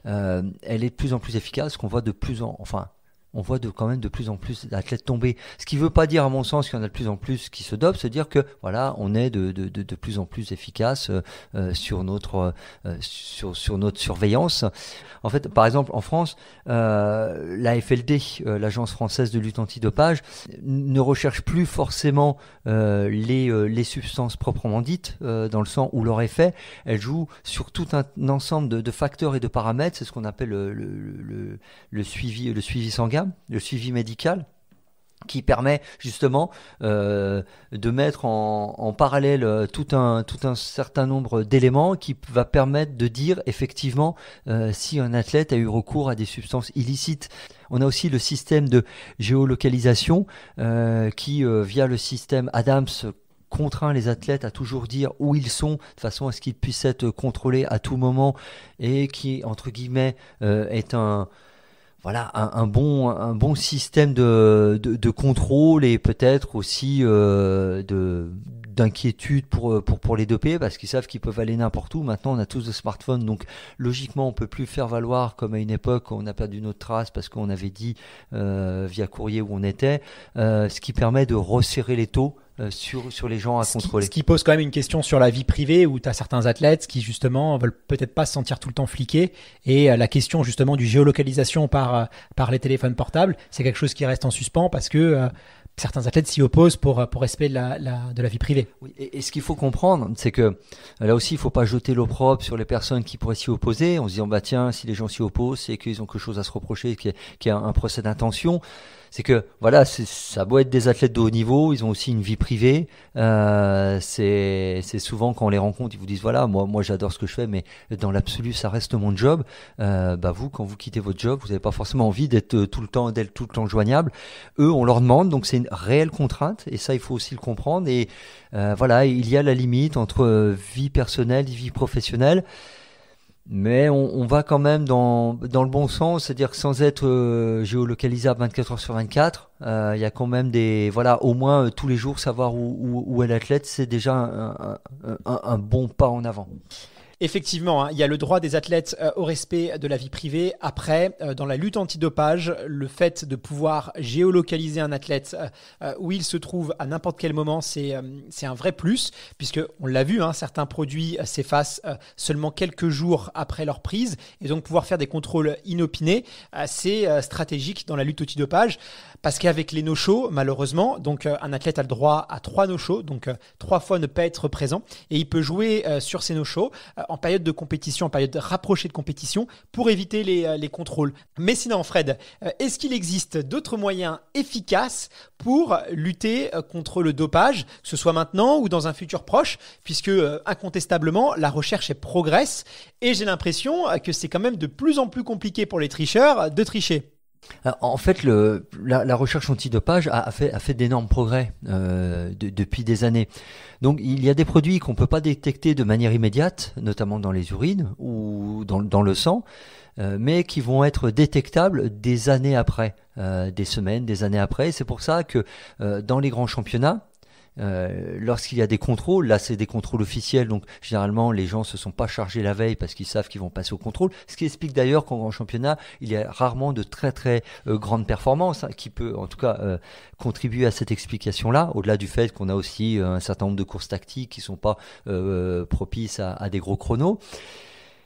S2: euh, elle est de plus en plus efficace, qu'on voit de plus en... Enfin, on voit quand même de plus en plus d'athlètes tomber. Ce qui ne veut pas dire, à mon sens, qu'il y en a de plus en plus qui se dopent, à dire que voilà, on est de, plus en plus efficace euh, euh, sur, notre, euh, sur, notre surveillance. En fait, par exemple, en France, la FLD, l'Agence française de lutte antidopage, ne recherche plus forcément les, les substances proprement dites dans le sang ou leur effet. Elle joue sur tout un, ensemble de, facteurs et de paramètres. C'est ce qu'on appelle le, suivi, le suivi sanguin le suivi médical qui permet justement euh, de mettre en, parallèle euh, tout un, tout un certain nombre d'éléments qui va permettre de dire effectivement euh, si un athlète a eu recours à des substances illicites. On a aussi le système de géolocalisation qui, via le système Adams, contraint les athlètes à toujours dire où ils sont de façon à ce qu'ils puissent être contrôlés à tout moment et qui, entre guillemets, est un voilà un, bon un bon système de, de, contrôle et peut-être aussi euh, de d'inquiétude pour, pour pour les dopés parce qu'ils savent qu'ils peuvent aller n'importe où maintenant on a tous des smartphones donc logiquement on peut plus faire valoir comme à une époque on a perdu notre trace parce qu'on avait dit euh, via courrier où on était euh, ce qui permet de resserrer les taux euh, sur, sur les gens à contrôler. Qui, ce
S1: qui pose quand même une question sur la vie privée où tu as certains athlètes qui justement veulent peut-être pas se sentir tout le temps fliqués et euh, la question justement du géolocalisation par, euh, par les téléphones portables, c'est quelque chose qui reste en suspens parce que certains athlètes s'y opposent pour, pour respect de la, de
S2: la vie privée. Oui, et, ce qu'il faut comprendre, c'est que là aussi, il ne faut pas jeter l'opprobre sur les personnes qui pourraient s'y opposer en se disant, bah, tiens, si les gens s'y opposent, c'est qu'ils ont quelque chose à se reprocher, qu'il y, y a un procès d'intention c'est que voilà, ça doit être des athlètes de haut niveau, ils ont aussi une vie privée. Euh, c'est souvent quand on les rencontre, ils vous disent voilà, moi, moi j'adore ce que je fais, mais dans l'absolu, ça reste mon job. Euh, bah vous, quand vous quittez votre job, vous n'avez pas forcément envie d'être euh, tout le temps d'être tout le temps joignable. Eux, on leur demande, donc c'est une réelle contrainte, et ça, il faut aussi le comprendre. Et euh, voilà, il y a la limite entre euh, vie personnelle et vie professionnelle mais on, on, va quand même dans, dans le bon sens, c'est-à-dire que sans être euh, géolocalisable 24 heures sur 24, euh, il y a quand même des... Voilà, au moins euh, tous les jours, savoir où, où, est l'athlète, c'est déjà un, un, bon pas en avant.
S1: Effectivement, hein, il y a le droit des athlètes euh, au respect de la vie privée. Après, euh, dans la lutte antidopage, le fait de pouvoir géolocaliser un athlète euh, où il se trouve à n'importe quel moment, c'est un vrai plus, puisque on l'a vu, hein, certains produits s'effacent seulement quelques jours après leur prise, et donc pouvoir faire des contrôles inopinés, c'est stratégique dans la lutte antidopage. Parce qu'avec les no-shows, malheureusement, donc euh, un athlète a le droit à trois no-shows, donc euh, trois fois ne pas être présent, et il peut jouer euh, sur ces no-shows en période de compétition, en période rapprochée de compétition, pour éviter les, les contrôles. Mais sinon, Fred, est-ce qu'il existe d'autres moyens efficaces pour lutter contre le dopage, que ce soit maintenant ou dans un futur proche, puisque incontestablement, la recherche progresse, et j'ai l'impression que c'est quand même de plus en plus compliqué pour les tricheurs de tricher.
S2: Euh, en fait, le, la, la, recherche anti a, a fait, fait d'énormes progrès euh, depuis des années. Donc, il y a des produits qu'on ne peut pas détecter de manière immédiate, notamment dans les urines ou dans, le sang, euh, mais qui vont être détectables des années après, des semaines, des années après. C'est pour ça que dans les grands championnats, euh, lorsqu'il y a des contrôles, là c'est des contrôles officiels, donc généralement les gens se sont pas chargés la veille parce qu'ils savent qu'ils vont passer au contrôle. Ce qui explique d'ailleurs qu'en grand championnat, il y a rarement de très très euh, grandes performances hein, qui peut en tout cas euh, contribuer à cette explication-là. Au-delà du fait qu'on a aussi un certain nombre de courses tactiques qui sont pas propices à des gros chronos.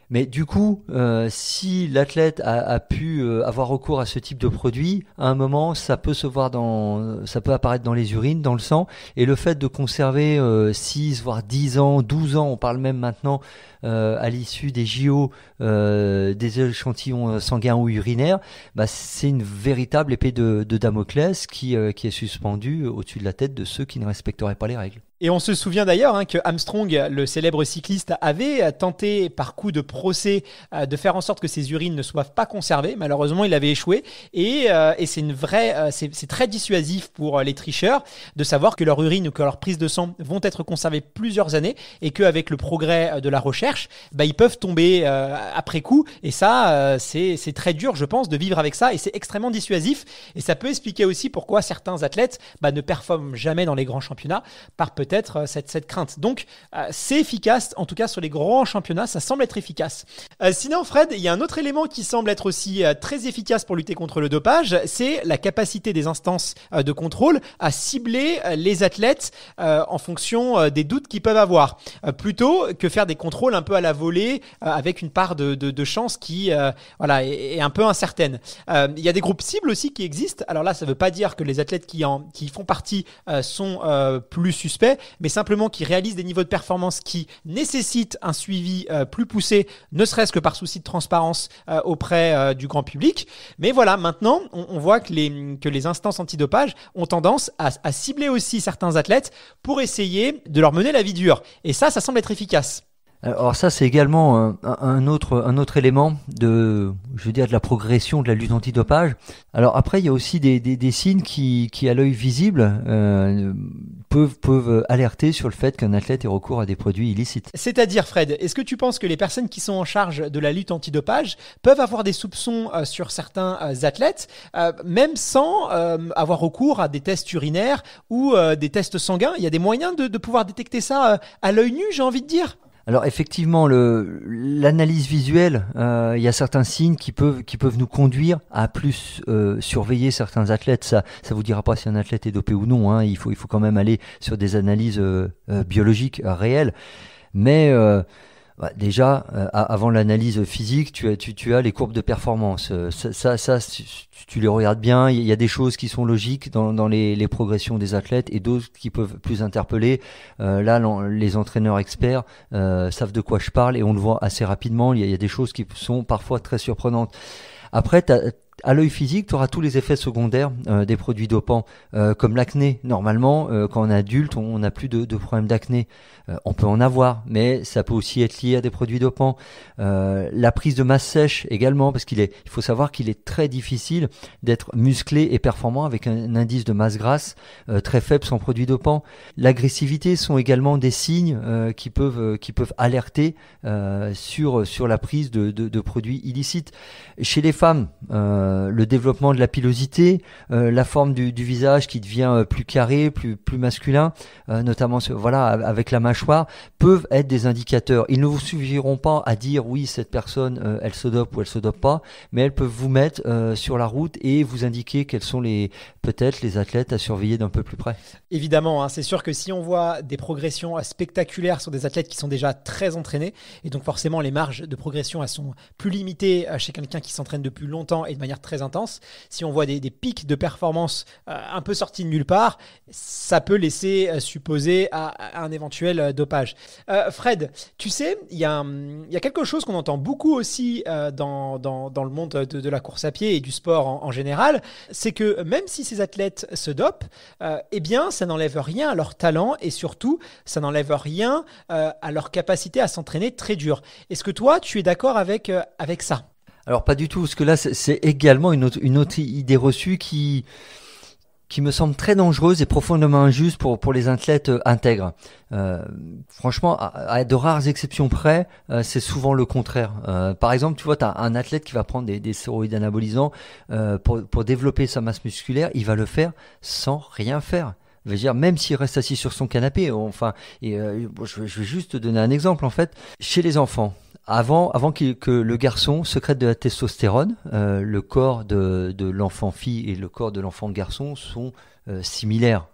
S2: Mais du coup, euh, si l'athlète a, pu euh, avoir recours à ce type de produit, à un moment, ça peut se voir dans, ça peut apparaître dans les urines, dans le sang, et le fait de conserver 6 euh, voire 10 ans, 12 ans, on parle même maintenant à l'issue des JO des échantillons sanguins ou urinaires, bah, c'est une véritable épée de, Damoclès qui, qui est suspendue au-dessus de la tête de ceux qui ne respecteraient pas les règles.
S1: Et on se souvient d'ailleurs hein, que Armstrong, le célèbre cycliste, avait tenté par coup de procès euh, de faire en sorte que ses urines ne soient pas conservées. Malheureusement, il avait échoué. Et, euh, c'est une vraie, euh, c'est très dissuasif pour les tricheurs de savoir que leur urine ou que leur prise de sang vont être conservées plusieurs années et qu'avec le progrès de la recherche, bah, ils peuvent tomber après coup. Et ça, c'est très dur, je pense, de vivre avec ça. Et c'est extrêmement dissuasif. Et ça peut expliquer aussi pourquoi certains athlètes bah, ne performent jamais dans les grands championnats par peut être euh, cette, crainte. Donc, euh, c'est efficace, en tout cas sur les grands championnats, ça semble être efficace. Euh, sinon, Fred, il y a un autre élément qui semble être aussi très efficace pour lutter contre le dopage, c'est la capacité des instances de contrôle à cibler les athlètes en fonction des doutes qu'ils peuvent avoir, plutôt que faire des contrôles un peu à la volée avec une part de, chance qui voilà, est, un peu incertaine. Il y a des groupes cibles aussi qui existent. Alors là, ça ne veut pas dire que les athlètes qui, en, qui font partie sont plus suspects, mais simplement qui réalisent des niveaux de performance qui nécessitent un suivi euh, plus poussé, ne serait-ce que par souci de transparence euh, auprès euh, du grand public. Mais voilà, maintenant, on, voit que les, instances antidopage ont tendance à cibler aussi certains athlètes pour essayer de leur mener la vie dure. Et ça, ça semble être efficace.
S2: Alors euh, ça, c'est également euh, un, autre, un autre élément de, je veux dire, de la progression de la lutte antidopage. Alors après, il y a aussi des, signes qui, à l'œil visible, euh, peuvent, alerter sur le fait qu'un athlète ait recours à des produits illicites.
S1: C'est-à-dire, Fred, est-ce que tu penses que les personnes qui sont en charge de la lutte antidopage peuvent avoir des soupçons sur certains athlètes, même sans avoir recours à des tests urinaires ou des tests sanguins Il y a des moyens de, de pouvoir détecter ça à l'œil nu, j'ai envie de dire
S2: alors effectivement, l'analyse visuelle, euh, il y a certains signes qui peuvent, qui peuvent nous conduire à plus euh, surveiller certains athlètes. Ça ça vous dira pas si un athlète est dopé ou non. Hein. Il, faut, il faut quand même aller sur des analyses euh, biologiques réelles. Mais bah, déjà, euh, avant l'analyse physique, tu as, tu, tu, as les courbes de performance. Euh, ça, ça, tu, les regardes bien. Il y a des choses qui sont logiques dans, les, progressions des athlètes et d'autres qui peuvent plus interpeller. Euh, là, les entraîneurs experts savent de quoi je parle et on le voit assez rapidement. Il y, a, il y a des choses qui sont parfois très surprenantes. Après, tu as à l'œil physique, tu auras tous les effets secondaires euh, des produits dopants, euh, comme l'acné. Normalement, euh, quand on est adulte, on n'a plus de, problèmes d'acné. on peut en avoir, mais ça peut aussi être lié à des produits dopants. la prise de masse sèche également, parce qu'il est, il faut savoir qu'il est très difficile d'être musclé et performant avec un, indice de masse grasse très faible sans produit dopants. L'agressivité sont également des signes qui peuvent qui peuvent alerter sur sur la prise de, produits illicites. Chez les femmes. Euh, le développement de la pilosité, euh, la forme du, visage qui devient euh, plus carré, plus, plus masculin, notamment voilà, avec la mâchoire, peuvent être des indicateurs. Ils ne vous suffiront pas à dire oui, cette personne, elle se dope ou elle se dope pas, mais elles peuvent vous mettre sur la route et vous indiquer quels sont les peut-être les athlètes à surveiller d'un peu plus près. Évidemment, hein,
S1: c'est sûr que si on voit des progressions spectaculaires sur des athlètes qui sont déjà très entraînés, et donc forcément les marges de progression elles sont plus limitées chez quelqu'un qui s'entraîne depuis longtemps et de manière très intense, si on voit des, pics de performance euh, un peu sortis de nulle part, ça peut laisser euh, supposer un éventuel euh, dopage. Fred, tu sais, hum, il y, a quelque chose qu'on entend beaucoup aussi dans, le monde de, la course à pied et du sport en, général, c'est que même si ces athlètes se dopent, eh bien, ça n'enlève rien à leur talent et surtout, ça n'enlève rien à leur capacité à s'entraîner très dur. Est-ce que toi, tu
S2: es d'accord avec ça alors pas du tout, parce que là c'est également une autre, idée reçue qui, qui me semble très dangereuse et profondément injuste pour, les athlètes euh, intègres. Euh, franchement, à, de rares exceptions près, euh, c'est souvent le contraire. par exemple, tu vois, tu as un athlète qui va prendre des, des stéroïdes anabolisants pour, développer sa masse musculaire, il va le faire sans rien faire. Je veux dire, même s'il reste assis sur son canapé, enfin, et, je, je vais juste te donner un exemple, en fait, chez les enfants, avant, avant que le garçon secrète de la testostérone, euh, le corps de, de l'enfant fille et le corps de l'enfant garçon sont euh,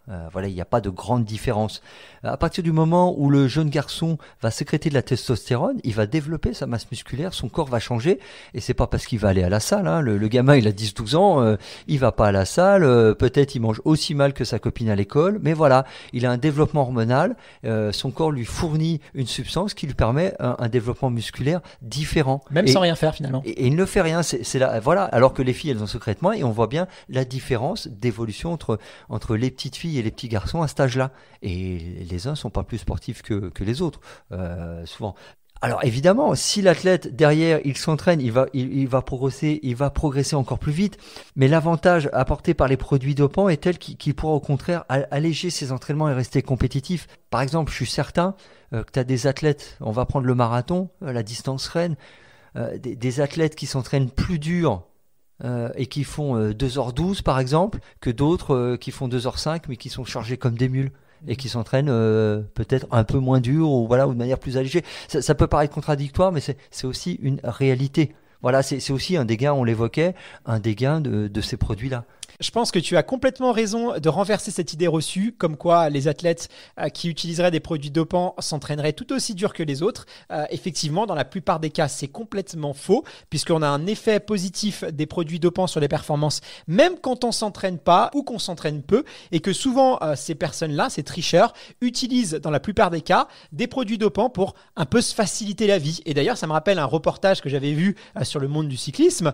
S2: euh, voilà, il n'y a pas de grande différence. Euh, à partir du moment où le jeune garçon va sécréter de la testostérone, il va développer sa masse musculaire, son corps va changer. Et c'est pas parce qu'il va aller à la salle. Hein. Le, gamin, il a 10-12 ans, euh, il va pas à la salle. Peut-être il mange aussi mal que sa copine à l'école, mais voilà, il a un développement hormonal. son corps lui fournit une substance qui lui permet un, développement musculaire différent. Même sans rien faire finalement. Et, il ne fait rien. C'est là, voilà. Alors que les filles, elles en secrètement, et on voit bien la différence d'évolution entre entre les petites filles et les petits garçons à cet âge-là. Et les uns sont pas plus sportifs que, les autres, euh, souvent. Alors évidemment, si l'athlète derrière il s'entraîne, il va, il, va progresser, il va progresser encore plus vite. Mais l'avantage apporté par les produits dopants est tel qu'il pourra au contraire alléger ses entraînements et rester compétitif. Par exemple, je suis certain euh, que tu as des athlètes. On va prendre le marathon, euh, la distance reine, des, des athlètes qui s'entraînent plus dur euh, et qui font 2h12 euh, par exemple que d'autres euh, qui font 2 h 5 mais qui sont chargés comme des mules et mhm. qui s'entraînent peut-être un peu moins dur ou voilà ou de manière plus allégée. Ça, peut paraître contradictoire mais c'est aussi une réalité. Voilà, c'est aussi un des on l'évoquait, un des de ces produits-là je pense que tu as complètement raison de renverser cette idée reçue, comme quoi les
S1: athlètes euh, qui utiliseraient des produits dopants s'entraîneraient tout aussi dur que les autres. Euh, effectivement, dans la plupart des cas, c'est complètement faux, puisqu'on a un effet positif des produits dopants sur les performances, même quand on s'entraîne pas ou qu'on s'entraîne peu, et que souvent euh, ces personnes-là, ces tricheurs, utilisent dans la plupart des cas des produits dopants pour un peu se faciliter la vie. Et d'ailleurs, ça me rappelle un reportage que j'avais vu sur le monde du cyclisme,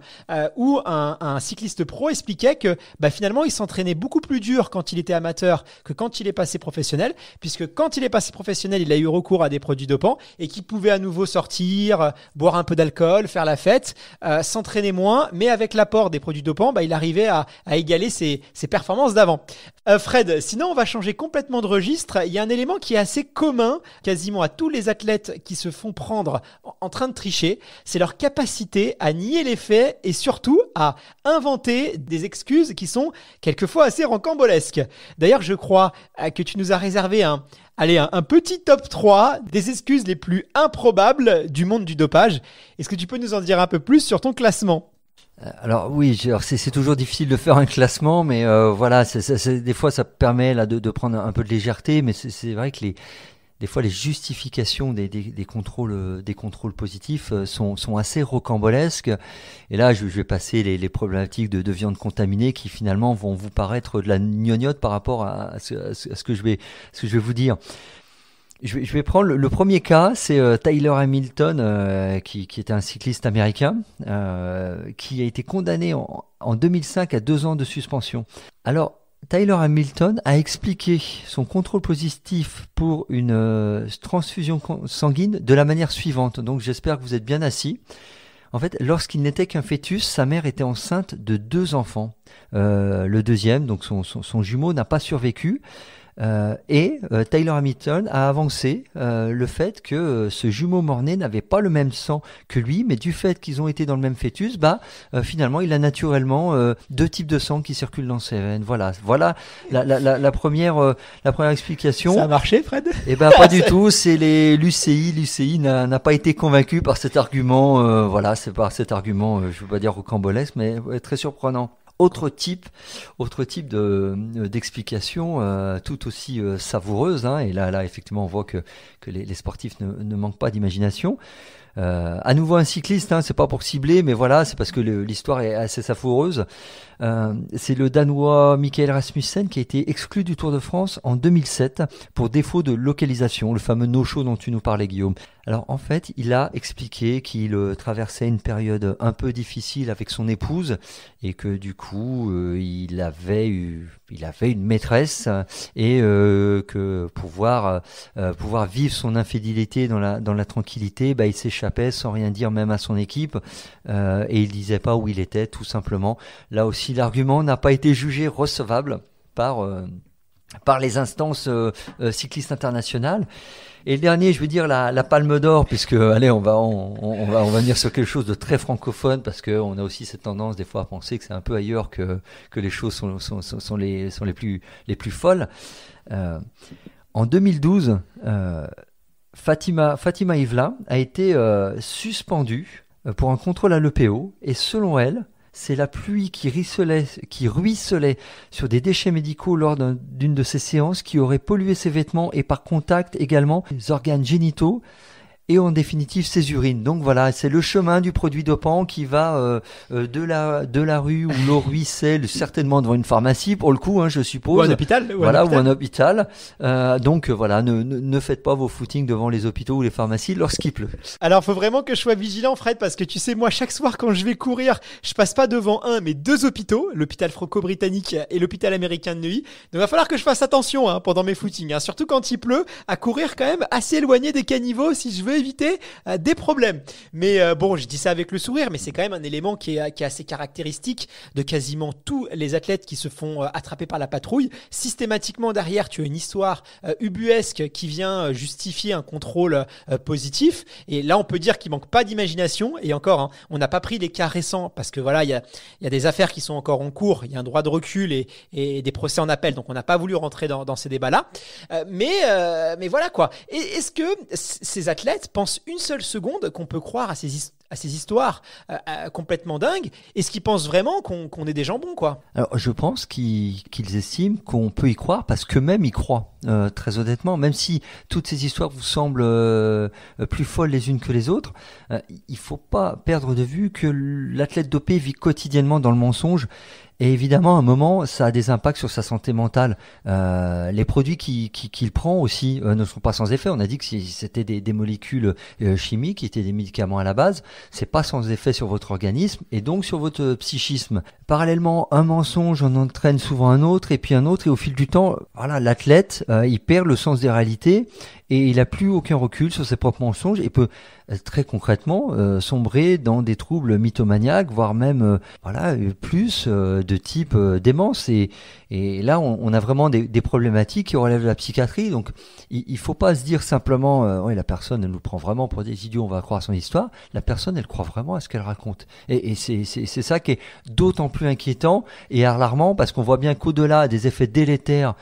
S1: où un cycliste pro expliquait que bah finalement, il s'entraînait beaucoup plus dur quand il était amateur que quand il est passé professionnel, puisque quand il est passé professionnel, il a eu recours à des produits dopants et qu'il pouvait à nouveau sortir, euh, boire un peu d'alcool, faire la fête, euh, s'entraîner moins, mais avec l'apport des produits dopants, bah, il arrivait à, à égaler ses, ses performances d'avant. Euh, Fred, sinon on va changer complètement de registre. Il y a un élément qui est assez commun quasiment à tous les athlètes qui se font prendre en train de tricher, c'est leur capacité à nier les faits et surtout à inventer des excuses qui sont quelquefois assez rancambolesques. D'ailleurs, je crois euh, que tu nous as réservé un, allez, un, petit top 3 des excuses les plus improbables du monde du dopage. Est-ce que tu peux nous en dire un peu plus sur ton classement
S2: euh, alors oui, c'est toujours difficile de faire un classement, mais euh, voilà, des fois ça permet là de, de prendre un peu de légèreté, mais c'est vrai que les, des fois les justifications des, contrôles, euh, des contrôles positifs euh, sont, assez rocambolesques. Et là, je, vais passer les, problématiques de, viande contaminée qui finalement vont vous paraître de la gnognotte par rapport à ce, que, je vais, ce que je vais vous dire. Je vais, prendre le, premier cas, c'est euh, Tyler Hamilton, qui, était un cycliste américain, qui a été condamné en, en 2005 à deux ans de suspension. Alors, Tyler Hamilton a expliqué son contrôle positif pour une euh, transfusion sanguine de la manière suivante. Donc j'espère que vous êtes bien assis. En fait, lorsqu'il n'était qu'un fœtus, sa mère était enceinte de deux enfants. Euh, le deuxième, donc son jumeau, n'a pas survécu. Euh, et euh, Taylor Hamilton a avancé euh, le fait que ce jumeau mort-né n'avait pas le même sang que lui, mais du fait qu'ils ont été dans le même fœtus, bah finalement il a naturellement deux types de sang qui circulent dans ses veines. Voilà, voilà la, première la première explication. Ça a marché, Fred Eh ben pas du tout. C'est les l'UCI, l'UCI n'a pas été convaincu par cet argument. voilà, c'est par cet argument, je veux pas dire rocambolesque, mais très surprenant autre type, autre type de euh, d'explication euh, tout aussi euh, savoureuse. Hein. et là, là, effectivement, on voit que, que les, sportifs ne manquent pas d'imagination. Euh, à nouveau un cycliste, hein, c'est pas pour cibler, mais voilà, c'est parce que l'histoire est assez savoureuse. Euh, c'est le Danois Michael Rasmussen qui a été exclu du Tour de France en 2007 pour défaut de localisation, le fameux no-show dont tu nous parlais, Guillaume. Alors en fait, il a expliqué qu'il euh, traversait une période un peu difficile avec son épouse et que du coup, il avait eu, il avait une maîtresse et que pouvoir pouvoir vivre son infidélité dans la dans la tranquillité, bah, il s'est sans rien dire même à son équipe euh, et il disait pas où il était tout simplement. Là aussi l'argument n'a pas été jugé recevable par euh, par les instances euh, cyclistes internationales. Et le dernier, je veux dire la, la Palme d'Or, puisque [laughs] allez, on va on, va on va venir sur quelque chose de très francophone parce que on a aussi cette tendance des fois à penser que c'est un peu ailleurs que que les choses sont sont, sont, les sont les plus les plus folles. en 2012, Fatima, Fatima Ivla a été euh, suspendue euh, pour un contrôle à l'EPO et selon elle, c'est la pluie qui, ruisselait, qui ruisselait sur des déchets médicaux lors d'une de ces séances qui aurait pollué ses vêtements et par contact également les organes génitaux et en définitive ses urines. Donc voilà, c'est le chemin du produit dopant qui va euh, euh, de, la, de la rue où l'eau ruisselle, [laughs] certainement devant une pharmacie pour le coup, hein, je suppose. Ou un hôpital. voilà, ou un hôpital. Euh, donc voilà, ne, ne, faites pas vos footings devant les hôpitaux ou les pharmacies lorsqu'il pleut. Alors il faut vraiment
S1: que je sois vigilant Fred, parce que tu sais, moi chaque soir quand je vais courir, je passe pas devant un mais deux hôpitaux, l'hôpital franco-britannique et l'hôpital américain de Neuilly. Donc il va falloir que je fasse attention hein, pendant mes footings, hein. surtout quand il pleut, à courir quand même assez éloigné des caniveaux si je veux éviter euh, des problèmes. Mais euh, bon, je dis ça avec le sourire, mais c'est quand même un élément qui est, assez caractéristique de quasiment tous les athlètes qui se font euh, attraper par la patrouille. Systématiquement derrière, tu as une histoire ubuesque qui vient justifier un contrôle positif. Et là, on peut dire qu'il manque pas d'imagination. Et encore, hein, on n'a pas pris les cas récents parce que voilà, il y a, des affaires qui sont encore en cours. Il y a un droit de recul et, des procès en appel. Donc, on n'a pas voulu rentrer dans, ces débats-là. mais, mais voilà quoi. Est-ce que ces athlètes pense une seule seconde qu'on peut croire à ces, à ces histoires euh, euh, complètement dingues Est-ce qu'ils pensent vraiment qu'on est des jambons
S2: quoi Je pense qu'ils estiment qu'on peut y croire parce qu'eux-mêmes y croient, euh, très honnêtement. Même si toutes ces histoires vous semblent plus folles les unes que les autres, il ne faut pas perdre de vue que l'athlète dopé vit quotidiennement dans le mensonge et évidemment, à un moment, ça a des impacts sur sa santé mentale. Euh, les produits qu'il prend aussi euh, ne sont pas sans effet. On a dit que c'était des, molécules euh, chimiques, qui étaient des médicaments à la base, c'est pas sans effet sur votre organisme et donc sur votre psychisme. Parallèlement, un mensonge en entraîne souvent un autre et puis un autre, et au fil du temps, voilà, l'athlète, il perd le sens des réalités et il n'a plus aucun recul sur ses propres mensonges et peut euh, très concrètement euh, sombrer dans des troubles mythomaniaques, voire même euh, voilà plus de type démence. Et, et là, on, on a vraiment des, des, problématiques qui relèvent de la psychiatrie. Donc, il, ne faut pas se dire simplement, oui, la personne, elle nous prend vraiment pour des idiots, on va croire à son histoire. La personne, elle croit vraiment à ce qu'elle raconte. Et, et c'est ça qui est d'autant plus inquiétant et alarmant parce qu'on voit bien qu'au-delà des effets délétères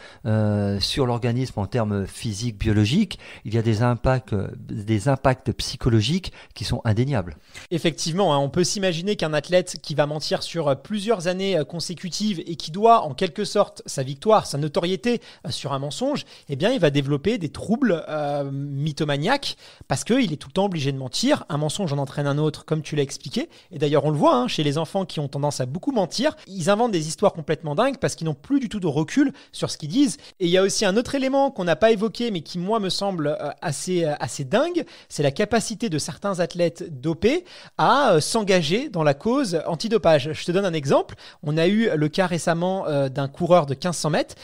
S2: sur l'organisme en termes physiques, biologiques, il y a des impacts, des impacts psychologiques qui sont indéniables.
S1: Effectivement, hein, on peut s'imaginer qu'un athlète qui va mentir sur euh, plusieurs années euh, consécutives et qui doit en quelque sorte sa victoire, sa notoriété euh, sur un mensonge, eh bien, il va développer des troubles mythomaniaques parce qu'il est tout le temps obligé de mentir. Un mensonge en entraîne un autre, comme tu l'as expliqué. Et d'ailleurs, on le voit hein, chez les enfants qui ont tendance à beaucoup mentir. Ils inventent des histoires complètement dingues parce qu'ils n'ont plus du tout de recul sur ce qu'ils disent. Et il y a aussi un autre élément qu'on n'a pas évoqué, mais qui, moi, me semble semble euh, assez, euh, assez dingue, c'est la capacité de certains athlètes dopés à euh, s'engager dans la cause antidopage. Je te donne un exemple. On a eu le cas récemment d'un coureur de 1500 mètres,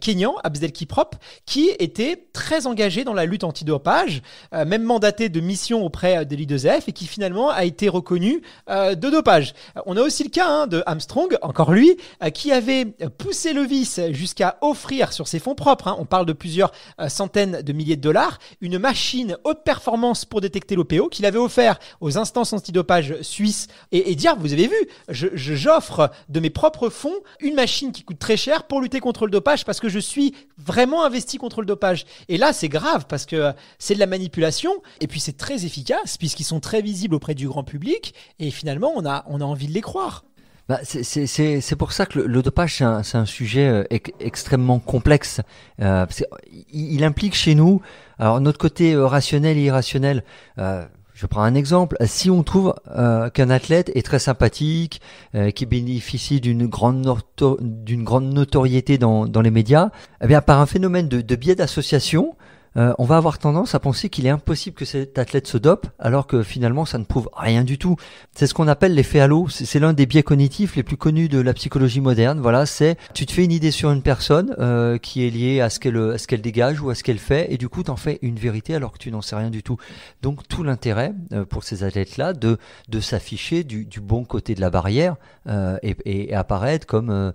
S1: Kenyan Abdel Kiprop, qui était très engagé dans la lutte antidopage, même mandaté de mission auprès de l'I2F et qui finalement a été reconnu de dopage. On a aussi le cas hein, de Armstrong, encore lui, qui avait poussé le vice jusqu'à offrir sur ses fonds propres, hein. on parle de plusieurs centaines de milliers de une machine haute performance pour détecter l'OPO qu'il avait offert aux instances antidopage suisses et, dire, vous avez vu, j'offre je, j'offre de mes propres fonds une machine qui coûte très cher pour lutter contre le dopage parce que je suis vraiment investi contre le dopage. Et là, c'est grave parce que euh, c'est de la manipulation et puis c'est très efficace puisqu'ils sont très visibles auprès du grand public et finalement, on a, on a envie de les croire.
S2: Bah, c'est pour ça que le, dopage, c'est un, sujet euh, extrêmement complexe. Euh, il, implique chez nous, alors notre côté euh, rationnel et irrationnel. je prends un exemple. Si on trouve qu'un athlète est très sympathique, qui bénéficie d'une grande, grande, notoriété dans, dans, les médias, eh bien par un phénomène de, de biais d'association, euh, on va avoir tendance à penser qu'il est impossible que cet athlète se dope, alors que finalement ça ne prouve rien du tout. C'est ce qu'on appelle l'effet halo. C'est l'un des biais cognitifs les plus connus de la psychologie moderne. Voilà, c'est tu te fais une idée sur une personne euh, qui est liée à ce qu'elle qu'elle dégage ou à ce qu'elle fait, et du coup t'en fais une vérité alors que tu n'en sais rien du tout. Donc tout l'intérêt euh, pour ces athlètes-là de s'afficher du, bon côté de la barrière et, apparaître comme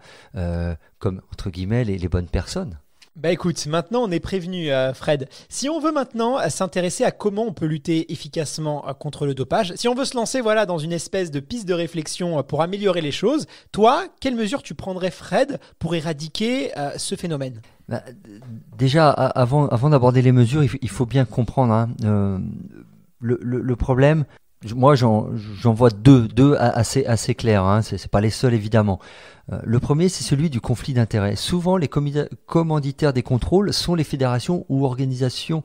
S2: comme entre guillemets les bonnes personnes.
S1: Bah écoute, maintenant on est prévenu, euh, Fred. Si on veut maintenant s'intéresser à comment on peut lutter efficacement euh, contre le dopage, si on veut se lancer voilà dans une espèce de piste de réflexion euh, pour améliorer les choses, toi, quelles mesures tu prendrais, Fred, pour éradiquer ce phénomène
S2: bah, Déjà, avant, d'aborder les mesures, il faut bien comprendre hein, le, problème, moi, j'en vois deux, deux assez, assez clairs. Hein. C'est pas les seuls, évidemment. Euh, le premier, c'est celui du conflit d'intérêts. Souvent, les commanditaires des contrôles sont les fédérations ou organisations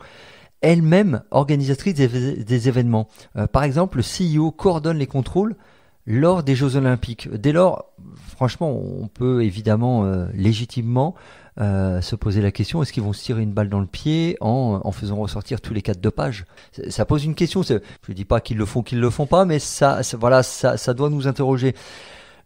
S2: elles-mêmes organisatrices des, événements. Euh, par exemple, le CEO coordonne les contrôles lors des Jeux Olympiques. Dès lors, franchement, on peut évidemment euh, légitimement euh, se poser la question est-ce qu'ils vont se tirer une balle dans le pied en, faisant ressortir tous les quatre de page Ça pose une question. Je ne dis pas qu'ils le font, qu'ils le font pas, mais ça, voilà, ça, doit nous interroger.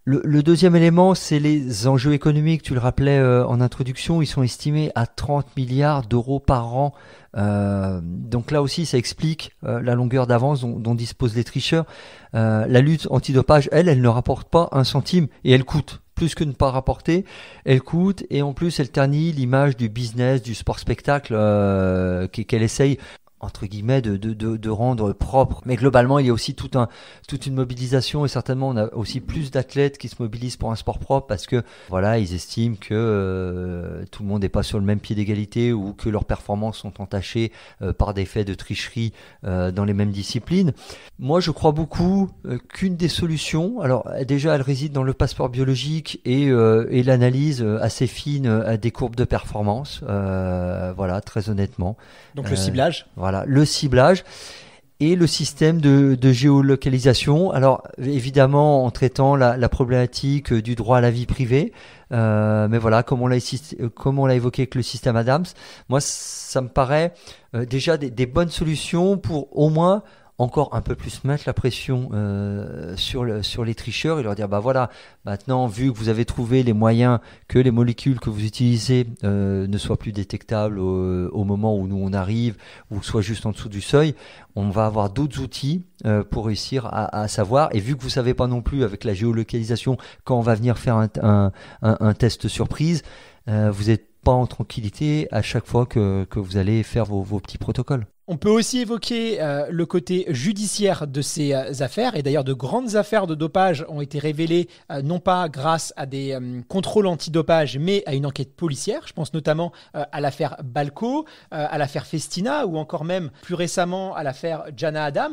S2: Le, deuxième élément, c'est les enjeux économiques. Tu le rappelais euh, en introduction, ils sont estimés à 30 milliards d'euros par an. Euh, donc là aussi, ça explique la longueur d'avance dont, dont, disposent les tricheurs. la lutte antidopage, elle, elle ne rapporte pas un centime et elle coûte plus qu'une part rapportée, elle coûte et en plus elle ternit l'image du business, du sport spectacle euh, qu'elle essaye entre guillemets, de, de, de, rendre propre. Mais globalement, il y a aussi tout un, toute une mobilisation et certainement on a aussi plus d'athlètes qui se mobilisent pour un sport propre parce que voilà, ils estiment que euh, tout le monde n'est pas sur le même pied d'égalité ou que leurs performances sont entachées euh, par des faits de tricherie euh, dans les mêmes disciplines. Moi, je crois beaucoup qu'une des solutions, alors déjà, elle réside dans le passeport biologique et, et l'analyse assez fine des courbes de performance. voilà, très honnêtement. Donc le ciblage le ciblage et le système de, géolocalisation. Alors évidemment en traitant la, problématique du droit à la vie privée, euh, mais voilà, comme on l'a évoqué avec le système Adams, moi ça me paraît euh, déjà des, bonnes solutions pour au moins encore un peu plus mettre la pression euh, sur, le, sur les tricheurs et leur dire bah voilà, maintenant vu que vous avez trouvé les moyens que les molécules que vous utilisez euh, ne soient plus détectables au, moment où nous on arrive ou soit juste en dessous du seuil, on va avoir d'autres outils euh, pour réussir à, savoir. Et vu que vous savez pas non plus avec la géolocalisation quand on va venir faire un, un, test surprise, vous êtes pas en tranquillité à chaque fois que, que vous allez faire vos, vos petits protocoles.
S1: On peut aussi évoquer euh, le côté judiciaire de ces euh, affaires, et d'ailleurs de grandes affaires de dopage ont été révélées euh, non pas grâce à des contrôles antidopage, mais à une enquête policière. Je pense notamment à l'affaire Balco, à l'affaire Festina, ou encore même plus récemment à l'affaire Jana Adam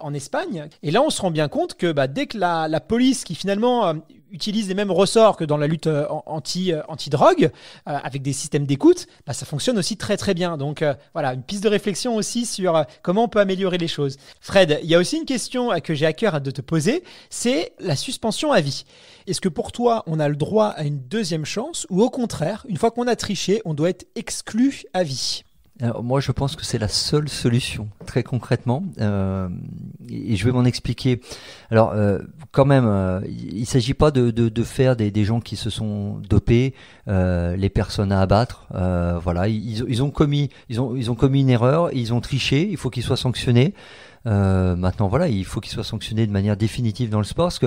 S1: en Espagne. Et là, on se rend bien compte que bah, dès que la police, qui finalement Utilise les mêmes ressorts que dans la lutte euh, anti, euh, anti-drogue, euh, avec des systèmes d'écoute, bah, ça fonctionne aussi très très bien. Donc voilà, une piste de réflexion aussi sur comment on peut améliorer les choses. Fred, il y a aussi une question que j'ai à cœur de te poser, c'est la suspension à vie. Est-ce que pour toi, on a le droit
S2: à une deuxième chance ou au contraire, une fois qu'on a triché, on doit être exclu à vie moi, je pense que c'est la seule solution, très concrètement, euh, et je vais m'en expliquer. Alors, euh, quand même, euh, il ne s'agit pas de, de, de faire des, des, gens qui se sont dopés, les personnes à abattre. voilà, ils, ils, ont commis, ils ont, ils ont commis une erreur, ils ont triché. Il faut qu'ils soient sanctionnés. Euh, maintenant, voilà, il faut qu'ils soient sanctionnés de manière définitive dans le sport, parce que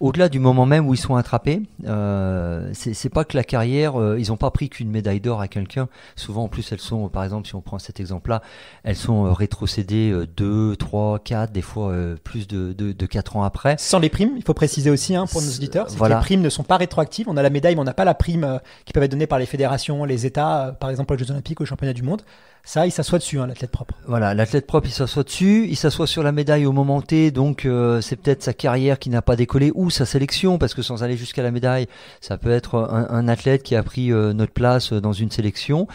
S2: au-delà du moment même où ils sont attrapés, euh, c'est pas que la carrière, euh, ils n'ont pas pris qu'une médaille d'or à quelqu'un. Souvent, en plus, elles sont, par exemple, si on prend cet exemple-là, elles sont euh, rétrocédées 2, 3, 4, des fois plus de, de, 4 ans après. Sans les primes, il faut préciser aussi hein, pour nos auditeurs, que les primes ne sont pas rétroactives. On a
S1: la médaille, mais on n'a pas la prime qui peut être donnée par les fédérations, les États, par exemple aux Jeux Olympiques, aux Championnats du Monde. Ça, il s'assoit dessus, hein, l'athlète propre.
S2: Voilà, l'athlète propre, il s'assoit dessus, il s'assoit sur la médaille au moment T, donc euh, c'est peut-être sa carrière qui n'a pas décollé ou sa sélection, parce que sans aller jusqu'à la médaille, ça peut être un, athlète qui a pris euh, notre place euh, dans une sélection.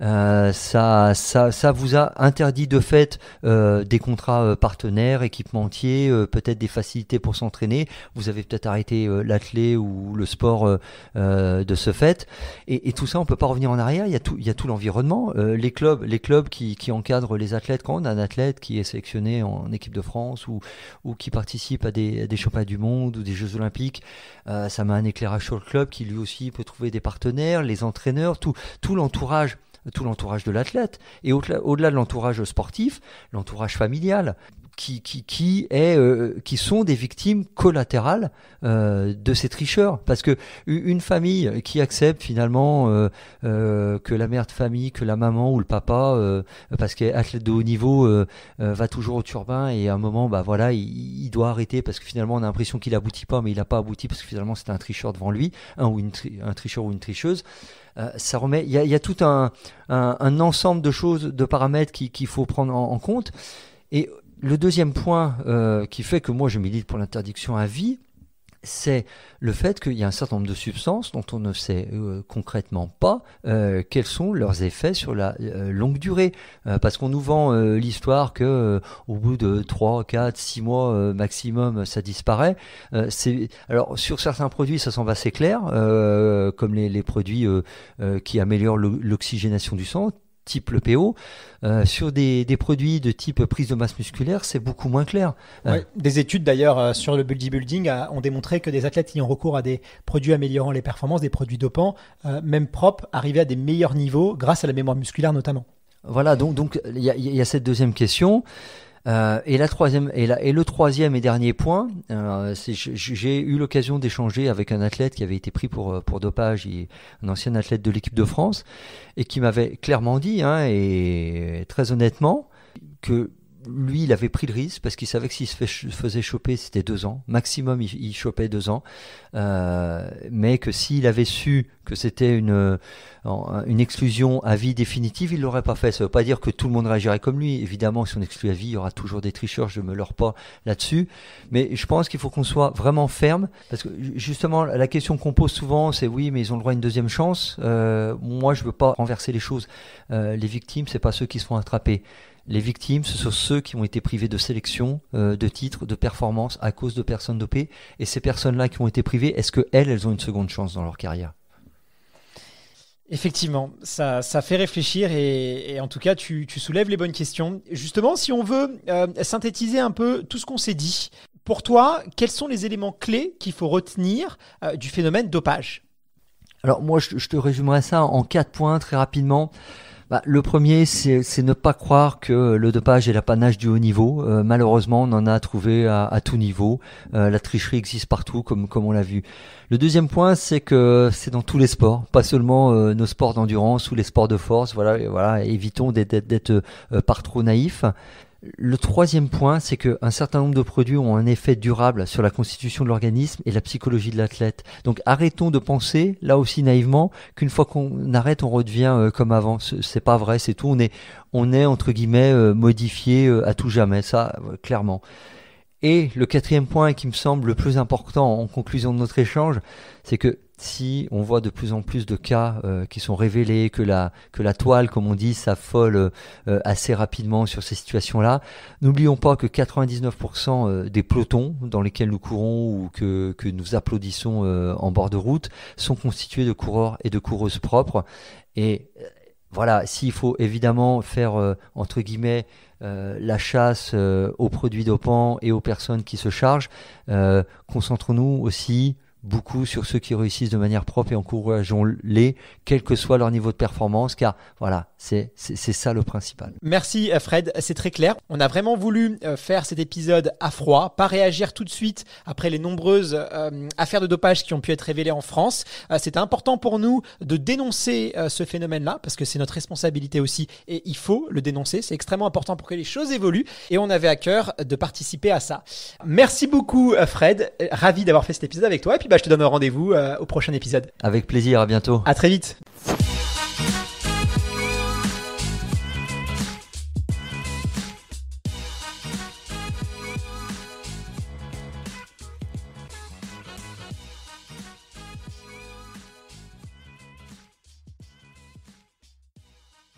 S2: ça, ça, vous a interdit de fait des contrats partenaires, équipementiers, peut-être des facilités pour s'entraîner. Vous avez peut-être arrêté l'athlète ou le sport de ce fait. Et, tout ça, on peut pas revenir en arrière. Il y a tout, il y a tout l'environnement, les clubs, les Club clubs qui, encadrent les athlètes, quand on a un athlète qui est sélectionné en équipe de France ou, ou qui participe à des, champions championnats du monde ou des Jeux olympiques, euh, ça met un éclairage sur le club qui lui aussi peut trouver des partenaires, les entraîneurs, tout, tout l'entourage tout l'entourage de l'athlète, et au-delà de l'entourage sportif, l'entourage familial qui, qui, qui, est, euh, qui sont des victimes collatérales euh, de ces tricheurs. Parce que une famille qui accepte finalement euh, que la mère de famille, que la maman ou le papa, parce qu'elle est athlète de haut niveau, va toujours au turbin et à un moment, bah voilà, il, doit arrêter parce que finalement on a l'impression qu'il aboutit pas, mais il n'a pas abouti parce que finalement c'est un tricheur devant lui, un ou une un tricheur ou une tricheuse. ça remet. Il y a, tout un, un, ensemble de choses, de paramètres qu'il faut prendre en, en compte. Et le deuxième point euh, qui fait que moi je milite pour l'interdiction à vie, c'est le fait qu'il y a un certain nombre de substances dont on ne sait euh, concrètement pas euh, quels sont leurs effets sur la longue durée. parce qu'on nous vend l'histoire que au bout de 3, 4, 6 mois maximum, ça disparaît. alors sur certains produits, ça s'en va assez clair, comme les produits qui améliorent l'oxygénation du sang, type le PO. Euh, sur des, produits de type prise de masse musculaire, c'est beaucoup moins clair. Euh,
S1: des études d'ailleurs euh, sur le bodybuilding ont démontré que des athlètes ont recours à des produits améliorant les performances,
S2: des produits dopants, même propres, arrivaient à des meilleurs niveaux grâce à la mémoire musculaire notamment. Voilà, donc il y a cette deuxième question. Euh, et, la troisième, et, le troisième et dernier point, euh, j'ai eu l'occasion d'échanger avec un athlète qui avait été pris pour, euh, dopage, et un ancien athlète de l'équipe de France, et qui m'avait clairement dit, hein, et très honnêtement, que lui, il avait pris le risque parce qu'il savait que s'il se faisait choper, c'était deux ans. Maximum, il, chopait deux ans. Euh, mais que s'il avait su que c'était une, euh, une exclusion à vie définitive, il l'aurait pas fait. Ça veut pas dire que tout le monde réagirait comme lui. Évidemment, si on exclut à vie, il y aura toujours des tricheurs. Je me leurre pas là-dessus. Mais je pense qu'il faut qu'on soit vraiment ferme parce que justement, la question qu'on pose souvent, c'est oui, mais ils ont le droit à une deuxième chance. Euh, moi, je veux pas renverser les choses. les victimes, c'est pas ceux qui se font attraper. Les victimes, ce sont ceux qui ont été privés de sélection, euh, de titres, de performances à cause de personnes dopées. Et ces personnes-là qui ont été privées, est-ce qu'elles, elles ont une seconde chance dans leur carrière
S1: Effectivement, ça, fait réfléchir et, en tout cas, tu, soulèves les bonnes questions. Justement, si on veut euh, synthétiser un peu tout ce qu'on s'est dit, pour toi, quels sont les éléments clés qu'il faut retenir euh, du phénomène dopage
S2: Alors moi, je, te résumerai ça en quatre points très rapidement. Bah, le premier, c'est ne pas croire que le dopage est l'apanage du haut niveau. Euh, malheureusement, on en a trouvé à, tout niveau. Euh, la tricherie existe partout, comme, comme on l'a vu. Le deuxième point, c'est que c'est dans tous les sports, pas seulement euh, nos sports d'endurance ou les sports de force. Voilà, voilà évitons d'être par trop naïfs. Le troisième point, c'est qu'un certain nombre de produits ont un effet durable sur la constitution de l'organisme et la psychologie de l'athlète. Donc arrêtons de penser, là aussi naïvement, qu'une fois qu'on arrête, on redevient euh, comme avant. C'est pas vrai, c'est tout. On est, on est entre guillemets euh, modifié euh, à tout jamais, ça clairement. Et le quatrième point qui me semble le plus important en conclusion de notre échange, c'est que si on voit de plus en plus de cas euh, qui sont révélés, que la, toile, comme on dit, s'affole euh, assez rapidement sur ces situations-là, n'oublions pas que 99% euh, des pelotons dans lesquels nous courons ou que, nous applaudissons en bord de route sont constitués de coureurs et de coureuses propres. Et voilà, s'il faut évidemment faire, entre guillemets, la chasse aux produits dopants et aux personnes qui se chargent. Concentrons-nous aussi beaucoup sur ceux qui réussissent de manière propre et encourageons-les, quel que soit leur niveau de performance, car voilà, c'est ça le principal.
S1: Merci euh, Fred, c'est très clair. On a vraiment voulu euh, faire cet épisode à froid, pas réagir tout de suite après les nombreuses euh, affaires de dopage qui ont pu être révélées en France. C'était important pour nous de dénoncer ce phénomène-là, parce que c'est notre responsabilité aussi, et il faut le dénoncer, c'est extrêmement important pour que les choses évoluent, et on avait à cœur de participer à ça. Merci beaucoup Fred, ravi d'avoir fait cet épisode avec toi, puis bah, je te donne rendez-vous euh, au prochain épisode.
S2: Avec plaisir, à bientôt. À très vite.